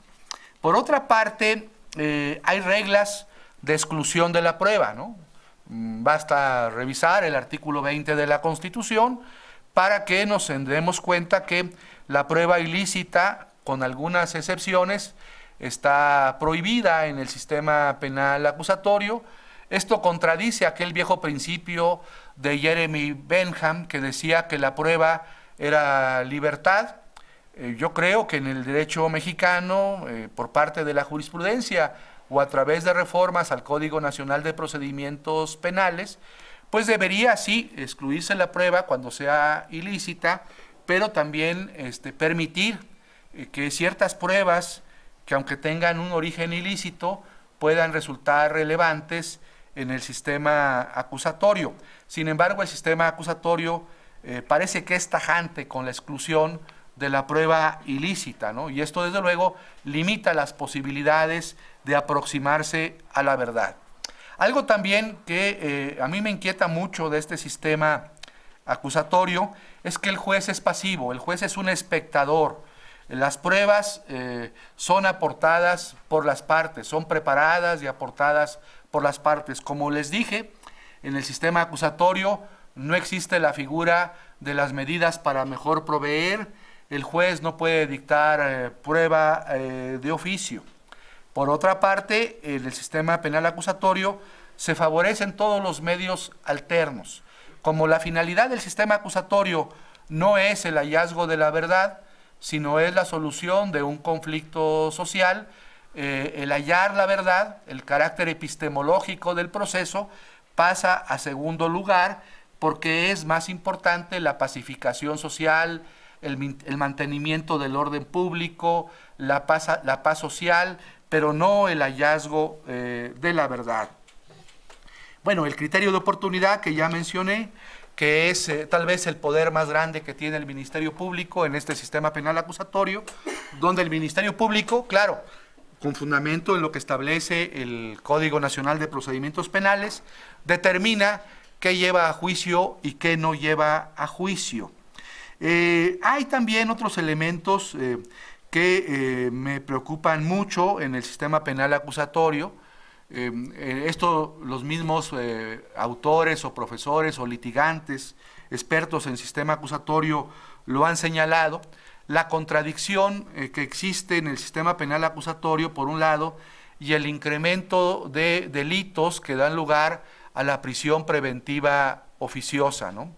Por otra parte, eh, hay reglas de exclusión de la prueba, ¿no? Mm, basta revisar el artículo 20 de la Constitución para que nos demos cuenta que la prueba ilícita, con algunas excepciones, está prohibida en el sistema penal acusatorio, esto contradice aquel viejo principio de Jeremy Benham que decía que la prueba era libertad. Eh, yo creo que en el derecho mexicano, eh, por parte de la jurisprudencia o a través de reformas al Código Nacional de Procedimientos Penales, pues debería sí excluirse la prueba cuando sea ilícita, pero también este, permitir eh, que ciertas pruebas que aunque tengan un origen ilícito puedan resultar relevantes en el sistema acusatorio. Sin embargo, el sistema acusatorio eh, parece que es tajante con la exclusión de la prueba ilícita, ¿no? Y esto, desde luego, limita las posibilidades de aproximarse a la verdad. Algo también que eh, a mí me inquieta mucho de este sistema acusatorio es que el juez es pasivo, el juez es un espectador. Las pruebas eh, son aportadas por las partes, son preparadas y aportadas por las partes. Como les dije, en el sistema acusatorio no existe la figura de las medidas para mejor proveer. El juez no puede dictar eh, prueba eh, de oficio. Por otra parte, en el sistema penal acusatorio se favorecen todos los medios alternos. Como la finalidad del sistema acusatorio no es el hallazgo de la verdad, sino es la solución de un conflicto social, eh, el hallar la verdad, el carácter epistemológico del proceso, pasa a segundo lugar porque es más importante la pacificación social, el, mantenimiento del orden público, la paz, social, pero no el hallazgo eh, de la verdad. Bueno, el criterio de oportunidad que ya mencioné, que es eh, tal vez el poder más grande que tiene el Ministerio Público en este sistema penal acusatorio, donde el Ministerio Público, claro, con fundamento en lo que establece el Código Nacional de Procedimientos Penales, determina qué lleva a juicio y qué no lleva a juicio. Eh, hay también otros elementos eh, que eh, me preocupan mucho en el sistema penal acusatorio. esto los mismos autores o profesores o litigantes, expertos en sistema acusatorio, lo han señalado la contradicción eh, que existe en el sistema penal acusatorio, por un lado, y el incremento de delitos que dan lugar a la prisión preventiva oficiosa. ¿no?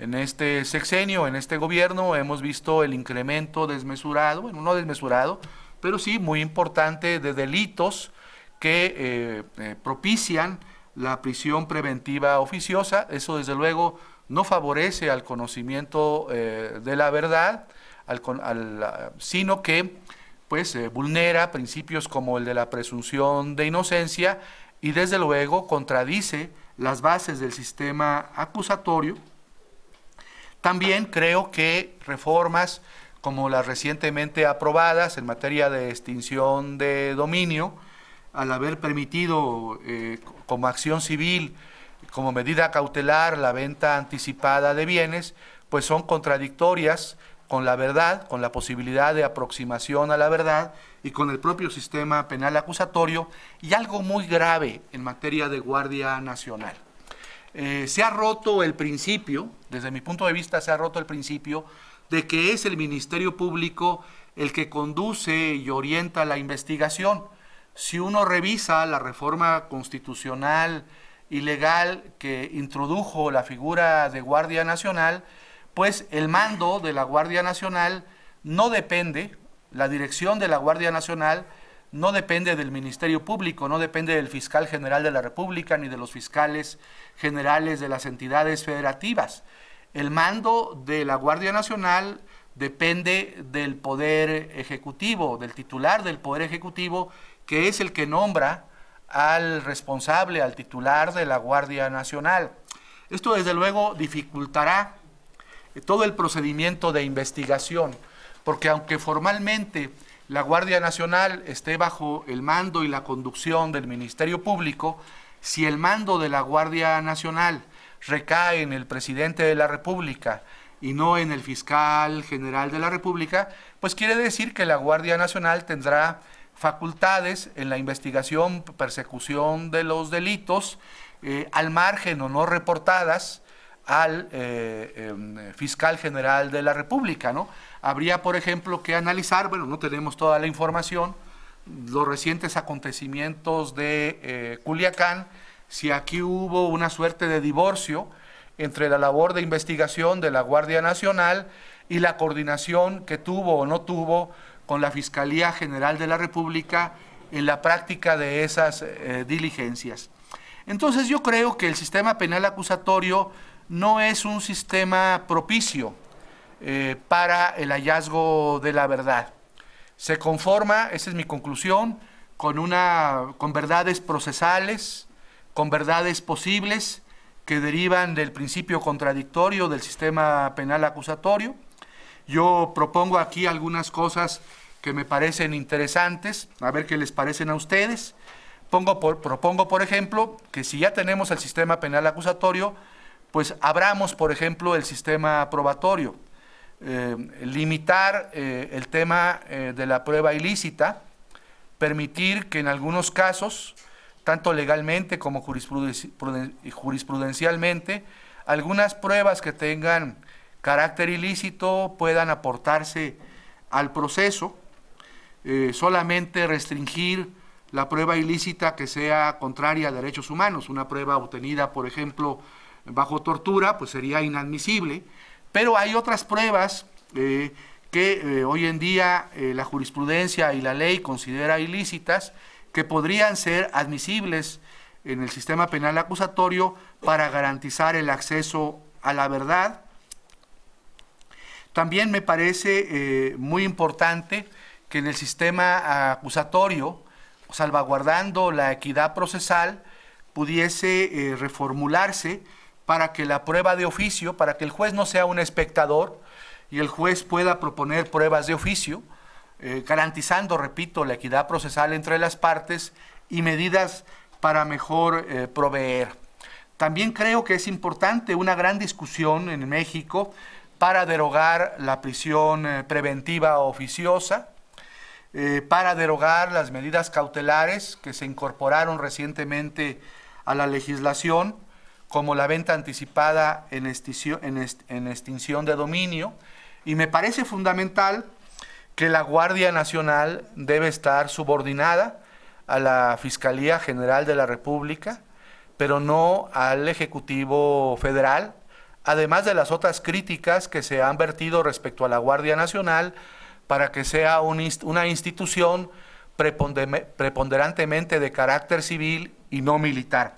En este sexenio, en este gobierno, hemos visto el incremento desmesurado, bueno, no desmesurado, pero sí muy importante de delitos que eh, eh, propician la prisión preventiva oficiosa. Eso, desde luego, no favorece al conocimiento de la verdad, al, ah, sino que pues, eh, vulnera principios como el de la presunción de inocencia y desde luego contradice las bases del sistema acusatorio. También creo que reformas como las recientemente aprobadas en materia de extinción de dominio, al haber permitido eh, como acción civil, como medida cautelar, la venta anticipada de bienes, pues son contradictorias con la verdad, con la posibilidad de aproximación a la verdad y con el propio sistema penal acusatorio y algo muy grave en materia de Guardia Nacional. Eh, se ha roto el principio, desde mi punto de vista se ha roto el principio de que es el Ministerio Público el que conduce y orienta la investigación. Si uno revisa la reforma constitucional y legal que introdujo la figura de Guardia Nacional, pues el mando de la Guardia Nacional no depende, la dirección de la Guardia Nacional no depende del Ministerio Público, no depende del fiscal general de la República ni de los fiscales generales de las entidades federativas. El mando de la Guardia Nacional depende del Poder Ejecutivo, del titular del Poder Ejecutivo, que es el que nombra al responsable, al titular de la Guardia Nacional. Esto desde luego dificultará todo el procedimiento de investigación, porque aunque formalmente la Guardia Nacional esté bajo el mando y la conducción del Ministerio Público, si el mando de la Guardia Nacional recae en el presidente de la República y no en el fiscal general de la República, pues quiere decir que la Guardia Nacional tendrá facultades en la investigación, persecución de los delitos, eh, al margen o no reportadas, al eh, em, fiscal general de la República. ¿no? Habría, por ejemplo, que analizar, bueno, no tenemos toda la información, los recientes acontecimientos de eh, Culiacán, si aquí hubo una suerte de divorcio entre la labor de investigación de la Guardia Nacional y la coordinación que tuvo o no tuvo con la Fiscalía General de la República en la práctica de esas eh, diligencias. Entonces yo creo que el sistema penal acusatorio no es un sistema propicio eh, para el hallazgo de la verdad. Se conforma, esa es mi conclusión, con, una, con verdades procesales, con verdades posibles que derivan del principio contradictorio del sistema penal acusatorio. Yo propongo aquí algunas cosas que me parecen interesantes, a ver qué les parecen a ustedes. propongo, por ejemplo, que si ya tenemos el sistema penal acusatorio, pues abramos, por ejemplo, el sistema probatorio, eh, limitar eh, el tema eh, de la prueba ilícita, permitir que en algunos casos, tanto legalmente como jurisprudencialmente, algunas pruebas que tengan carácter ilícito puedan aportarse al proceso, solamente restringir la prueba ilícita que sea contraria a derechos humanos, una prueba obtenida, por ejemplo, bajo tortura, pues sería inadmisible. Pero hay otras pruebas eh, que eh, hoy en día eh, la jurisprudencia y la ley considera ilícitas que podrían ser admisibles en el sistema penal acusatorio para garantizar el acceso a la verdad. También me parece muy importante que en el sistema acusatorio, salvaguardando la equidad procesal, pudiese reformularse para que la prueba de oficio, para que el juez no sea un espectador y el juez pueda proponer pruebas de oficio, eh, garantizando, repito, la equidad procesal entre las partes y medidas para mejor eh, proveer. También creo que es importante una gran discusión en México para derogar la prisión eh, preventiva oficiosa, para derogar las medidas cautelares que se incorporaron recientemente a la legislación como la venta anticipada en, extinción, de dominio. Y me parece fundamental que la Guardia Nacional debe estar subordinada a la Fiscalía General de la República, pero no al Ejecutivo Federal, además de las otras críticas que se han vertido respecto a la Guardia Nacional para que sea una institución preponderantemente de carácter civil y no militar.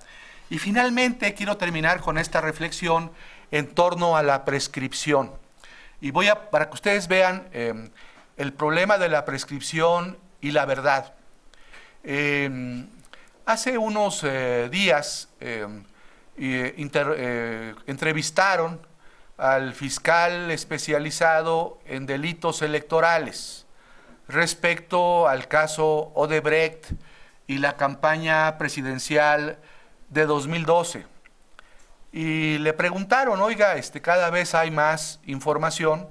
Y finalmente quiero terminar con esta reflexión en torno a la prescripción. Y voy a, para que ustedes vean eh, el problema de la prescripción y la verdad. Eh, hace unos eh, días entrevistaron al fiscal especializado en delitos electorales respecto al caso Odebrecht y la campaña presidencial de 2012. Y le preguntaron, oiga, este, cada vez hay más información,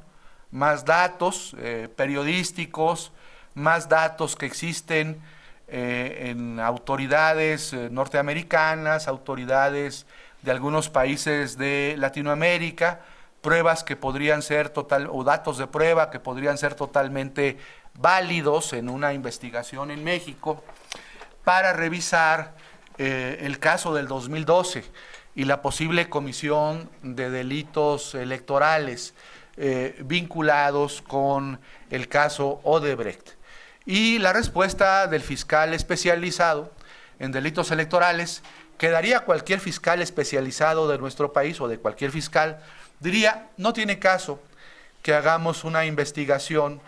más datos eh, periodísticos, más datos que existen eh, en autoridades eh, norteamericanas, autoridades de algunos países de Latinoamérica, pruebas que podrían ser total, o datos de prueba que podrían ser totalmente válidos en una investigación en México, para revisar eh, el caso del 2012 y la posible comisión de delitos electorales eh, vinculados con el caso Odebrecht. Y la respuesta del fiscal especializado en delitos electorales, quedaría cualquier fiscal especializado de nuestro país o de cualquier fiscal, diría, no tiene caso que hagamos una investigación.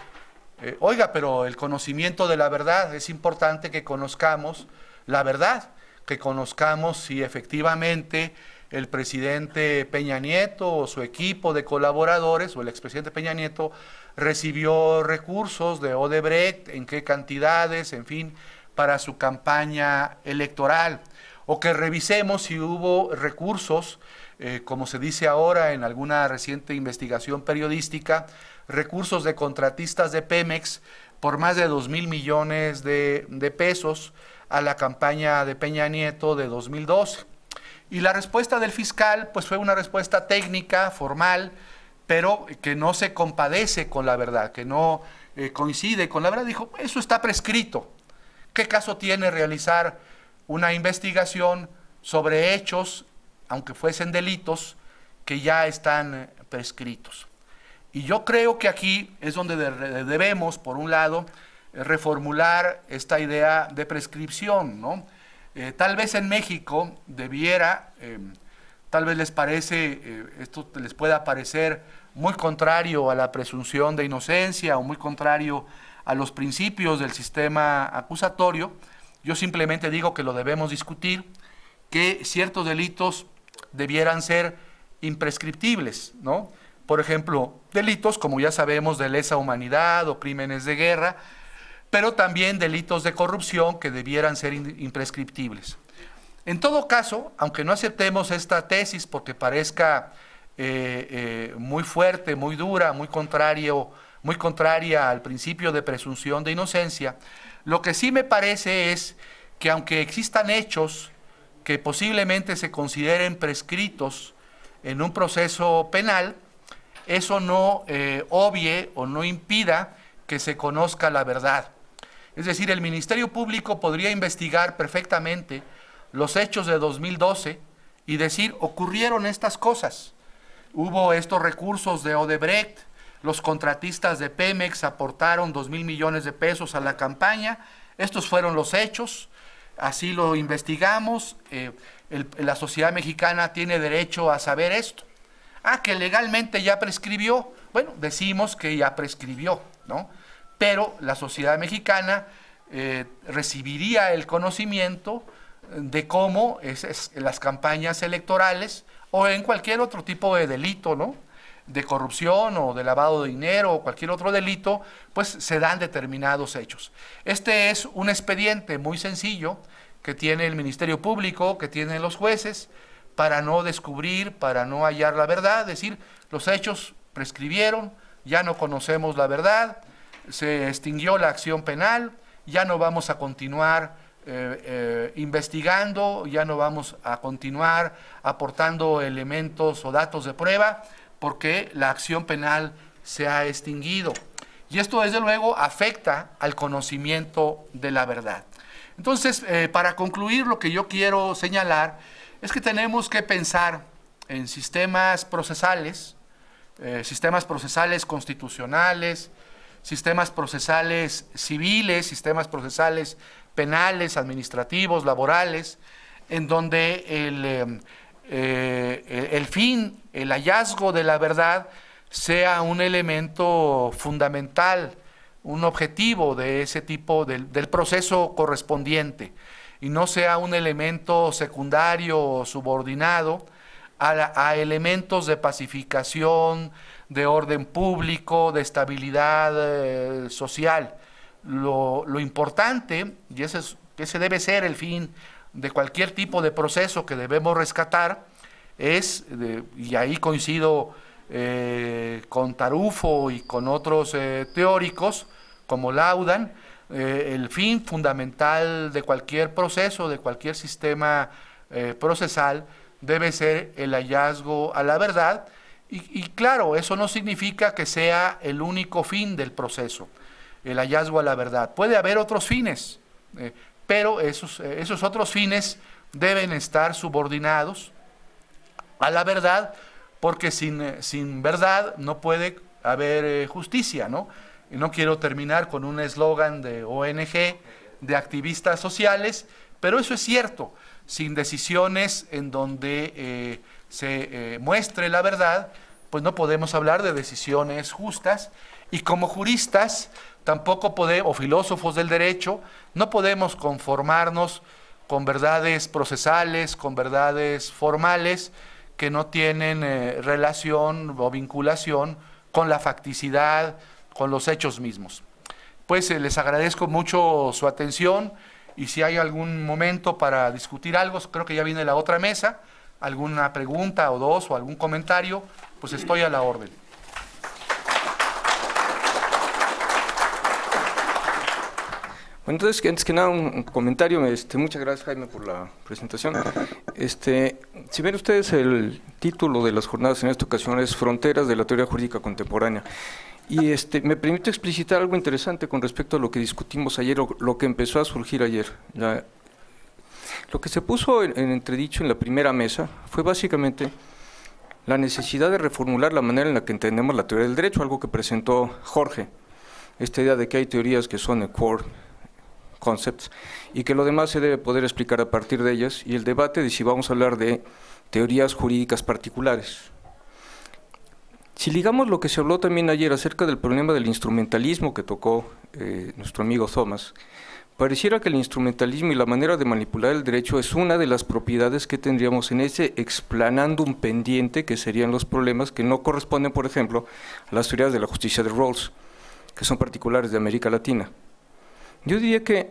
Eh, oiga, pero el conocimiento de la verdad, es importante que conozcamos la verdad que conozcamos si efectivamente el presidente Peña Nieto o su equipo de colaboradores o el expresidente Peña Nieto recibió recursos de Odebrecht, en qué cantidades, en fin, para su campaña electoral. O que revisemos si hubo recursos, eh, como se dice ahora en alguna reciente investigación periodística, recursos de contratistas de Pemex por más de dos mil millones de, de pesos a la campaña de Peña Nieto de 2012. Y la respuesta del fiscal pues fue una respuesta técnica, formal, pero que no se compadece con la verdad, que no eh, coincide con la verdad. Dijo, eso está prescrito. ¿Qué caso tiene realizar una investigación sobre hechos, aunque fuesen delitos, que ya están eh, prescritos? Y yo creo que aquí es donde debemos, por un lado, eh, reformular esta idea de prescripción. ¿no? Eh, tal vez en México debiera, em, tal vez les parece, eh, esto les pueda parecer muy contrario a la presunción de inocencia o muy contrario a los principios del sistema acusatorio. Yo simplemente digo que lo debemos discutir, que ciertos delitos debieran ser imprescriptibles, ¿no? Por ejemplo, delitos como ya sabemos de lesa humanidad o crímenes de guerra, pero también delitos de corrupción que debieran ser imprescriptibles. En todo caso, aunque no aceptemos esta tesis porque parezca eh, eh, muy fuerte, muy dura, muy, muy contraria al principio de presunción de inocencia, lo que sí me parece es que aunque existan hechos que posiblemente se consideren prescritos en un proceso penal, eso no eh, obvie o no impida que se conozca la verdad. Es decir, el Ministerio Público podría investigar perfectamente los hechos de 2012 y decir, ocurrieron estas cosas. Hubo estos recursos de Odebrecht, los contratistas de Pemex aportaron 2 mil millones de pesos a la campaña, estos fueron los hechos, así lo investigamos, eh, la sociedad mexicana tiene derecho a saber esto. Ah, que legalmente ya prescribió, bueno, decimos que ya prescribió, ¿no? pero la sociedad mexicana eh, recibiría el conocimiento de cómo es, las campañas electorales o en cualquier otro tipo de delito, ¿no? de corrupción o de lavado de dinero o cualquier otro delito, pues se dan determinados hechos. Este es un expediente muy sencillo que tiene el Ministerio Público, que tienen los jueces, para no descubrir, para no hallar la verdad, es decir, los hechos prescribieron, ya no conocemos la verdad, se extinguió la acción penal, ya no vamos a continuar eh, eh, investigando, ya no vamos a continuar aportando elementos o datos de prueba, porque la acción penal se ha extinguido. Y esto, desde luego, afecta al conocimiento de la verdad. Entonces, eh, para concluir, lo que yo quiero señalar es que tenemos que pensar en sistemas procesales, sistemas procesales constitucionales, sistemas procesales civiles, sistemas procesales penales, administrativos, laborales, en donde el, eh, eh, el fin, el hallazgo de la verdad sea un elemento fundamental, un objetivo de ese tipo, del, proceso correspondiente, y no sea un elemento secundario o subordinado a, a elementos de pacificación, de orden público, de estabilidad eh, social. Lo, lo, importante, y ese, es, debe ser el fin de cualquier tipo de proceso que debemos rescatar, es, y ahí coincido eh, con Tarufo y con otros eh, teóricos, como Laudan, el fin fundamental de cualquier proceso, de cualquier sistema procesal, debe ser el hallazgo a la verdad, y, claro, eso no significa que sea el único fin del proceso, el hallazgo a la verdad. Puede haber otros fines, eh, pero esos, eh, esos otros fines deben estar subordinados a la verdad, porque sin, eh, sin verdad no puede haber justicia, ¿no? Y no quiero terminar con un eslogan de ONG, de activistas sociales, pero eso es cierto, sin decisiones en donde se eh, muestre la verdad, pues no podemos hablar de decisiones justas y como juristas tampoco podemos, o filósofos del derecho, no podemos conformarnos con verdades procesales, con verdades formales que no tienen eh, relación o vinculación con la facticidad, con los hechos mismos. Pues eh, les agradezco mucho su atención y si hay algún momento para discutir algo, creo que ya viene la otra mesa alguna pregunta o dos o algún comentario, pues estoy a la orden. Bueno, entonces, antes que nada, un comentario. Este, muchas gracias, Jaime, por la presentación. Este, si ven ustedes, el título de las jornadas en esta ocasión es Fronteras de la Teoría Jurídica Contemporánea. Y este, me permite explicitar algo interesante con respecto a lo que discutimos ayer, o lo que empezó a surgir ayer. Lo que se puso en, entredicho en la primera mesa fue básicamente la necesidad de reformular la manera en la que entendemos la teoría del derecho, algo que presentó Jorge, esta idea de que hay teorías que son core concepts y que lo demás se debe poder explicar a partir de ellas y el debate de si vamos a hablar de teorías jurídicas particulares. Si ligamos lo que se habló también ayer acerca del problema del instrumentalismo que tocó eh, nuestro amigo Thomas, Pareciera que el instrumentalismo y la manera de manipular el derecho es una de las propiedades que tendríamos en ese un pendiente que serían los problemas que no corresponden, por ejemplo, a las teorías de la justicia de Rawls, que son particulares de América Latina. Yo diría que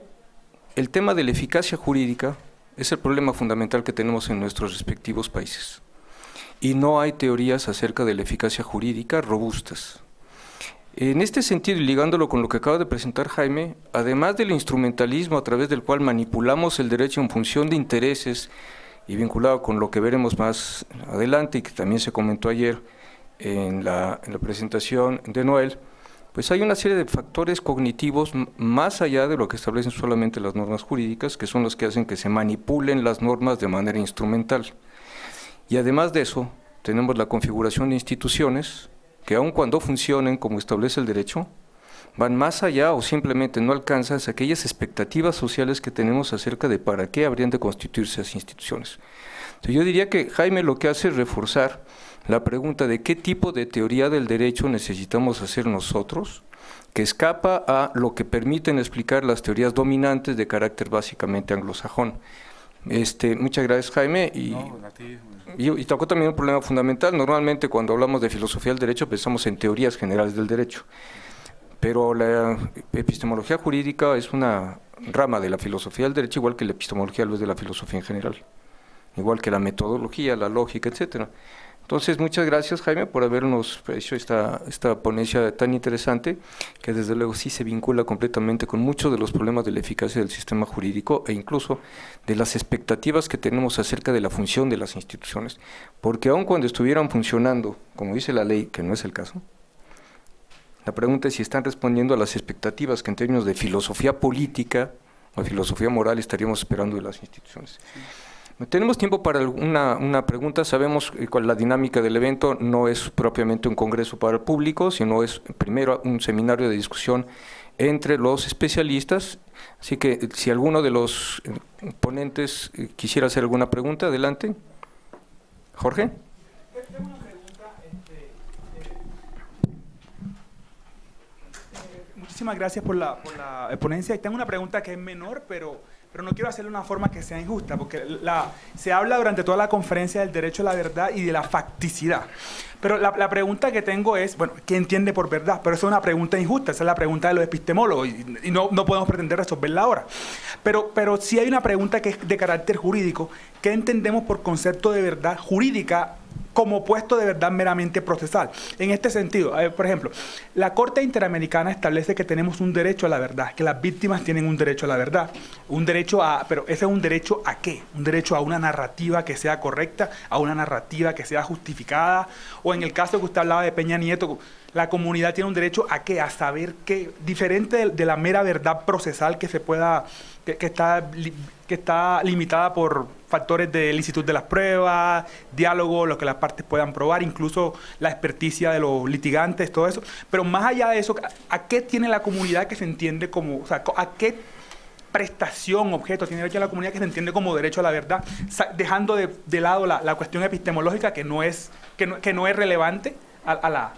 el tema de la eficacia jurídica es el problema fundamental que tenemos en nuestros respectivos países. Y no hay teorías acerca de la eficacia jurídica robustas. En este sentido, y ligándolo con lo que acaba de presentar Jaime, además del instrumentalismo a través del cual manipulamos el derecho en función de intereses y vinculado con lo que veremos más adelante y que también se comentó ayer en la, presentación de Noel, pues hay una serie de factores cognitivos más allá de lo que establecen solamente las normas jurídicas, que son los que hacen que se manipulen las normas de manera instrumental. Y además de eso, tenemos la configuración de instituciones, que aun cuando funcionen como establece el derecho, van más allá o simplemente no alcanzan aquellas expectativas sociales que tenemos acerca de para qué habrían de constituirse las instituciones. yo diría que Jaime lo que hace es reforzar la pregunta de qué tipo de teoría del derecho necesitamos hacer nosotros, que escapa a lo que permiten explicar las teorías dominantes de carácter básicamente anglosajón. Este, muchas gracias Jaime y y, tocó también un problema fundamental. Normalmente cuando hablamos de filosofía del derecho pensamos en teorías generales del derecho, pero la epistemología jurídica es una rama de la filosofía del derecho, igual que la epistemología lo es de la filosofía en general, igual que la metodología, la lógica, etcétera. Entonces, muchas gracias, Jaime, por habernos hecho esta, esta ponencia tan interesante, que desde luego sí se vincula completamente con muchos de los problemas de la eficacia del sistema jurídico e incluso de las expectativas que tenemos acerca de la función de las instituciones. Porque aun cuando estuvieran funcionando, como dice la ley, que no es el caso, la pregunta es si están respondiendo a las expectativas que en términos de filosofía política o filosofía moral estaríamos esperando de las instituciones. Tenemos tiempo para una, una pregunta. Sabemos cuál la dinámica del evento. No es propiamente un congreso para el público, sino es primero un seminario de discusión entre los especialistas. Así que eh, si alguno de los eh, ponentes eh, quisiera hacer alguna pregunta, adelante. Jorge. Muchísimas gracias por la, ponencia. tengo una pregunta que es menor, pero pero no quiero hacerle una forma que sea injusta, porque la, se habla durante toda la conferencia del derecho a la verdad y de la facticidad. Pero la, pregunta que tengo es, bueno, ¿qué entiende por verdad? Pero eso es una pregunta injusta, esa es la pregunta de los epistemólogos y, no, no, podemos pretender resolverla ahora. Pero, pero sí hay una pregunta que es de carácter jurídico, ¿qué entendemos por concepto de verdad jurídica como puesto de verdad meramente procesal. En este sentido, por ejemplo, la Corte Interamericana establece que tenemos un derecho a la verdad, que las víctimas tienen un derecho a la verdad, un derecho a, pero ese es un derecho a qué? Un derecho a una narrativa que sea correcta, a una narrativa que sea justificada, o en el caso que usted hablaba de Peña Nieto, la comunidad tiene un derecho a qué? A saber qué, diferente de, la mera verdad procesal que se pueda, que, está, que está limitada por factores de licitud de las pruebas, diálogo, lo que las partes puedan probar, incluso la experticia de los litigantes, todo eso. Pero más allá de eso, ¿a qué tiene la comunidad que se entiende como, o sea, a qué prestación, objeto, tiene derecho a la comunidad que se entiende como derecho a la verdad, dejando de, lado la, cuestión epistemológica que no es, que no, que no es relevante a, la,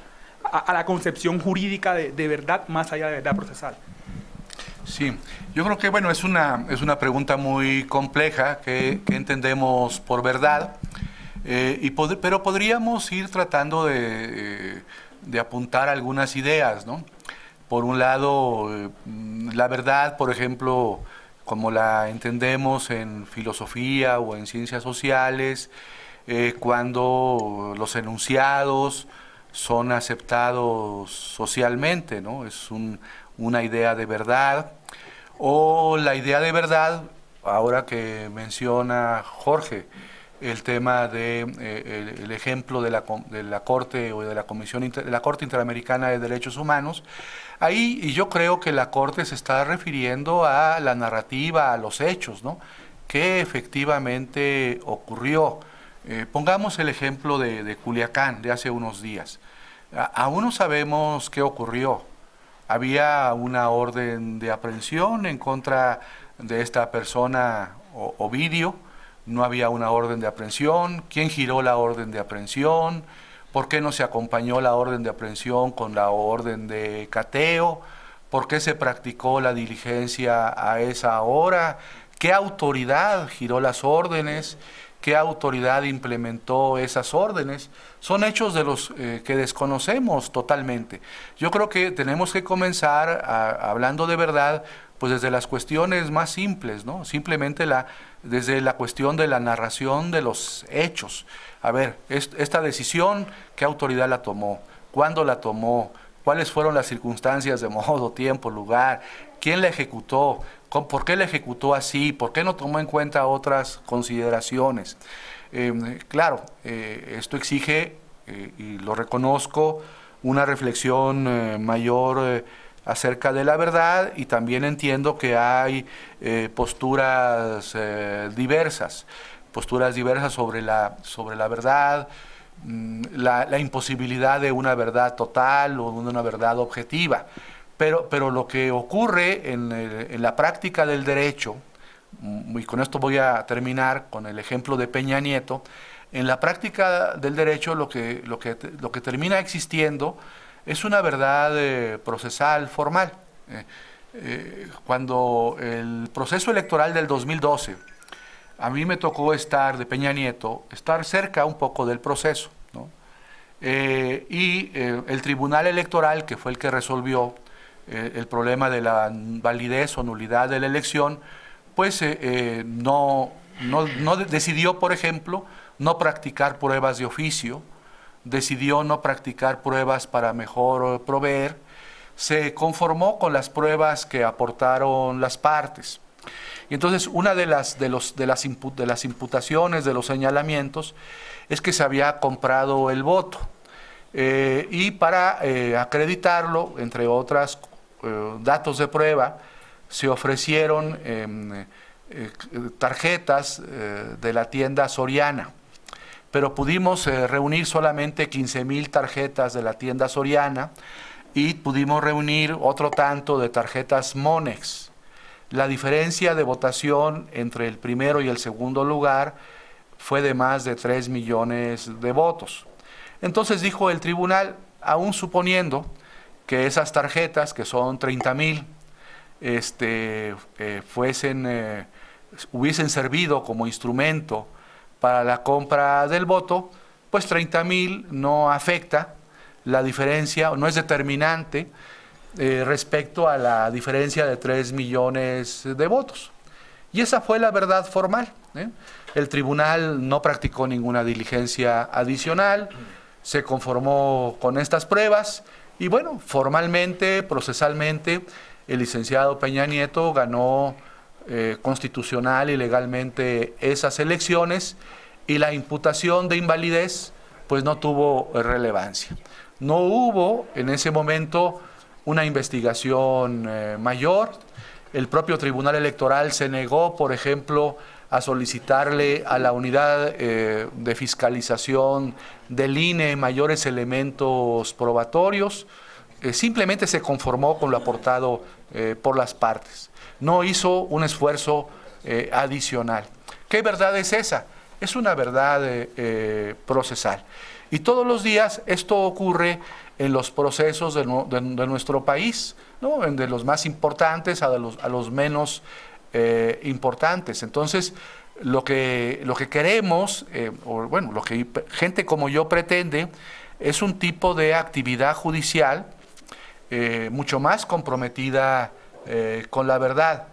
la concepción jurídica de, de verdad más allá de verdad procesal. Sí, yo creo que bueno, es una, es una pregunta muy compleja que, entendemos por verdad, eh, y pero podríamos ir tratando de, apuntar algunas ideas, ¿no? Por un lado, eh, la verdad, por ejemplo, como la entendemos en filosofía o en ciencias sociales, eh, cuando los enunciados son aceptados socialmente, ¿no? Es un una idea de verdad, o la idea de verdad, ahora que menciona Jorge, el tema de eh, el, ejemplo de la, de la, corte o de la comisión de la corte interamericana de derechos humanos ahí y yo creo que la corte se está refiriendo a la narrativa a los hechos no qué efectivamente ocurrió eh, pongamos el ejemplo de, de, Culiacán de hace unos días aún no sabemos qué ocurrió había una orden de aprehensión en contra de esta persona Ovidio, no había una orden de aprehensión, quién giró la orden de aprehensión, por qué no se acompañó la orden de aprehensión con la orden de cateo, por qué se practicó la diligencia a esa hora, qué autoridad giró las órdenes, qué autoridad implementó esas órdenes. Son hechos de los eh, que desconocemos totalmente. Yo creo que tenemos que comenzar hablando de verdad, pues desde las cuestiones más simples, ¿no? Simplemente la, desde la cuestión de la narración de los hechos. A ver, esta decisión, ¿qué autoridad la tomó? ¿Cuándo la tomó? ¿Cuáles fueron las circunstancias de <laughs> modo, tiempo, lugar? ¿Quién la ejecutó? por qué la ejecutó así, por qué no tomó en cuenta otras consideraciones. Em, claro, eh, esto exige, eh, y lo reconozco, una reflexión eh, mayor acerca de la verdad y también entiendo que hay posturas diversas, posturas diversas sobre la, verdad, mm, la, la, imposibilidad de una verdad total o de una verdad objetiva. Pero, lo que ocurre en, la práctica del derecho, mm, y con esto voy a terminar con el ejemplo de Peña Nieto, en la práctica del derecho lo que, lo que, lo que termina existiendo es una verdad eh, procesal formal. Eh, eh, cuando el proceso electoral del 2012, a mí me tocó estar de Peña Nieto, estar cerca un poco del proceso. y el Tribunal Electoral, que fue el que resolvió eh, el problema de la validez o nulidad de la elección, pues eh, eh, no, decidió, por ejemplo, no practicar pruebas de oficio, decidió no practicar pruebas para mejor proveer, se conformó con las pruebas que aportaron las partes. Y entonces una de las, de, los, de, las de las imputaciones, de los señalamientos, es que se había comprado el voto. y para acreditarlo, entre otras cosas, eh, datos de prueba, se ofrecieron em, eh, tarjetas eh, de la tienda Soriana, pero pudimos reunir solamente 15.000 mil tarjetas de la tienda Soriana y pudimos reunir otro tanto de tarjetas Monex. La diferencia de votación entre el primero y el segundo lugar fue de más de 3 millones de votos. Entonces dijo el tribunal, aún suponiendo que esas tarjetas, que son 30 mil, este, eh, fuesen, eh, hubiesen servido como instrumento para la compra del voto, pues 30 mil no afecta la diferencia, o no es determinante eh, respecto a la diferencia de 3 millones de votos. Y esa fue la verdad formal. El tribunal no practicó ninguna diligencia adicional, se conformó con estas pruebas y bueno, formalmente, procesalmente, el licenciado Peña Nieto ganó eh, constitucional y legalmente esas elecciones y la imputación de invalidez pues no tuvo relevancia. No hubo en ese momento una investigación eh, mayor. El propio Tribunal Electoral se negó, por ejemplo, a solicitarle a la unidad eh, de fiscalización INE mayores elementos probatorios, eh, simplemente se conformó con lo aportado eh, por las partes. No hizo un esfuerzo eh, adicional. ¿Qué verdad es esa? Es una verdad procesal. Y todos los días esto ocurre en los procesos de, nuestro país, de los más importantes a los, a los menos importantes. Entonces, lo que, lo que queremos, eh, o bueno, lo que gente como yo pretende, es un tipo de actividad judicial eh, mucho más comprometida eh, con la verdad.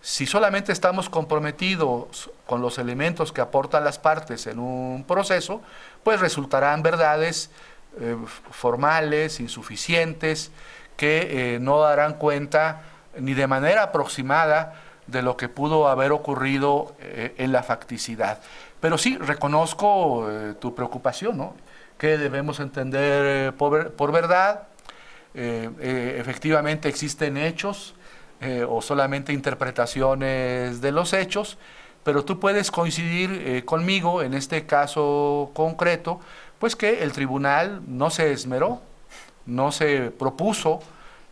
Si solamente estamos comprometidos con los elementos que aportan las partes en un proceso, pues resultarán verdades formales, insuficientes, que no darán cuenta ni de manera aproximada de lo que pudo haber ocurrido eh, en la facticidad. Pero sí, reconozco eh, tu preocupación, ¿no? Que debemos entender eh, por, verdad, efectivamente existen hechos o solamente interpretaciones de los hechos, pero tú puedes coincidir conmigo en este caso concreto, pues que el tribunal no se esmeró, no se propuso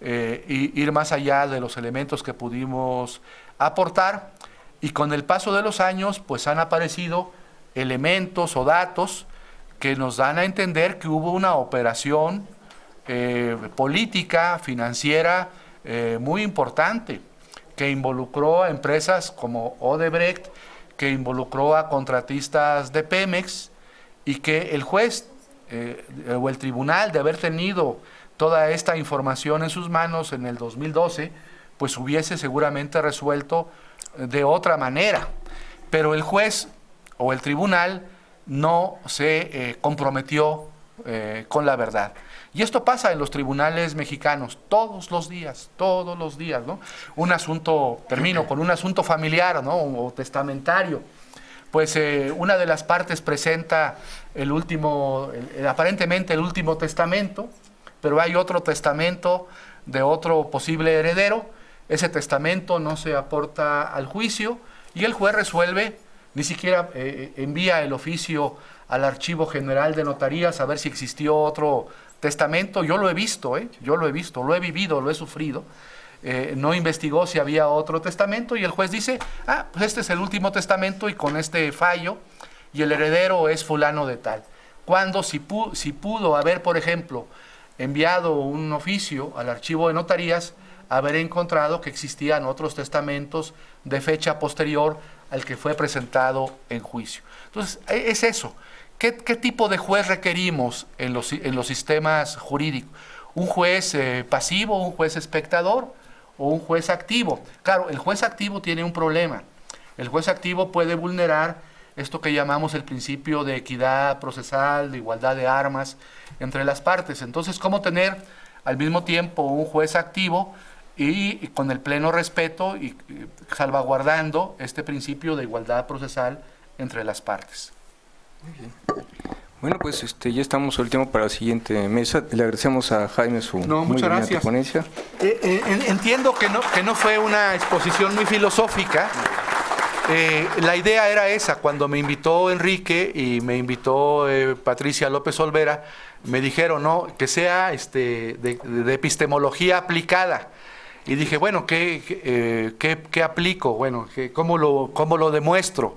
ir más allá de los elementos que pudimos aportar y con el paso de los años pues han aparecido elementos o datos que nos dan a entender que hubo una operación eh, política, financiera eh, muy importante que involucró a empresas como Odebrecht, que involucró a contratistas de Pemex y que el juez eh, o el tribunal de haber tenido toda esta información en sus manos en el 2012 pues hubiese seguramente resuelto de otra manera. Pero el juez o el tribunal no se eh, comprometió eh, con la verdad. Y esto pasa en los tribunales mexicanos todos los días, todos los días, ¿no? Un asunto, termino con un asunto familiar, ¿no? O testamentario. Pues eh, una de las partes presenta el último, aparentemente el último testamento, pero hay otro testamento de otro posible heredero ese testamento no se aporta al juicio y el juez resuelve, ni siquiera eh, eh, envía el oficio al Archivo General de Notarías a ver si existió otro testamento. Yo lo he visto, eh, yo lo he visto, lo he vivido, lo he sufrido. no investigó si había otro testamento y el juez dice, ah, pues este es el último testamento y con este fallo y el heredero es fulano de tal. Cuando si, si pudo haber, por ejemplo, enviado un oficio al archivo de notarías haber encontrado que existían otros testamentos de fecha posterior al que fue presentado en juicio. Entonces, e, es eso. ¿Qué, tipo de juez requerimos en los, en los sistemas jurídicos? ¿Un juez eh, pasivo, un juez espectador o un juez activo? Claro, el juez activo tiene un problema. El juez activo puede vulnerar esto que llamamos el principio de equidad procesal, de igualdad de armas entre las partes. Entonces, ¿cómo tener al mismo tiempo un juez activo y, con el pleno respeto y, salvaguardando este principio de igualdad procesal entre las partes. Bueno, pues este, ya estamos último para la siguiente mesa. Le agradecemos a Jaime su no, muy gracias. Eh, eh, entiendo que no, que no fue una exposición muy filosófica. Eh, la idea era esa. Cuando me invitó Enrique y me invitó Patricia López Olvera, me dijeron ¿no? que sea este, de, de epistemología aplicada y dije, bueno, ¿qué, qué, eh, aplico? Bueno, ¿cómo lo, ¿cómo lo demuestro?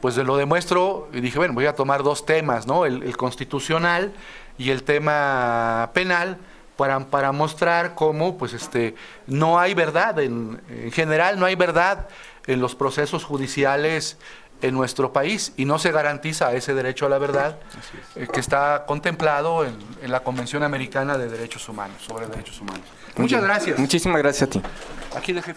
Pues lo demuestro, y dije, bueno, voy a tomar dos temas, ¿no? El, constitucional y el tema penal. Para, para, mostrar cómo pues este no hay verdad en, general no hay verdad en los procesos judiciales en nuestro país y no se garantiza ese derecho a la verdad eh, que está contemplado en, en la Convención Americana de Derechos Humanos sobre derechos humanos. Muchas gracias. Muchísimas gracias a ti. Aquí dejé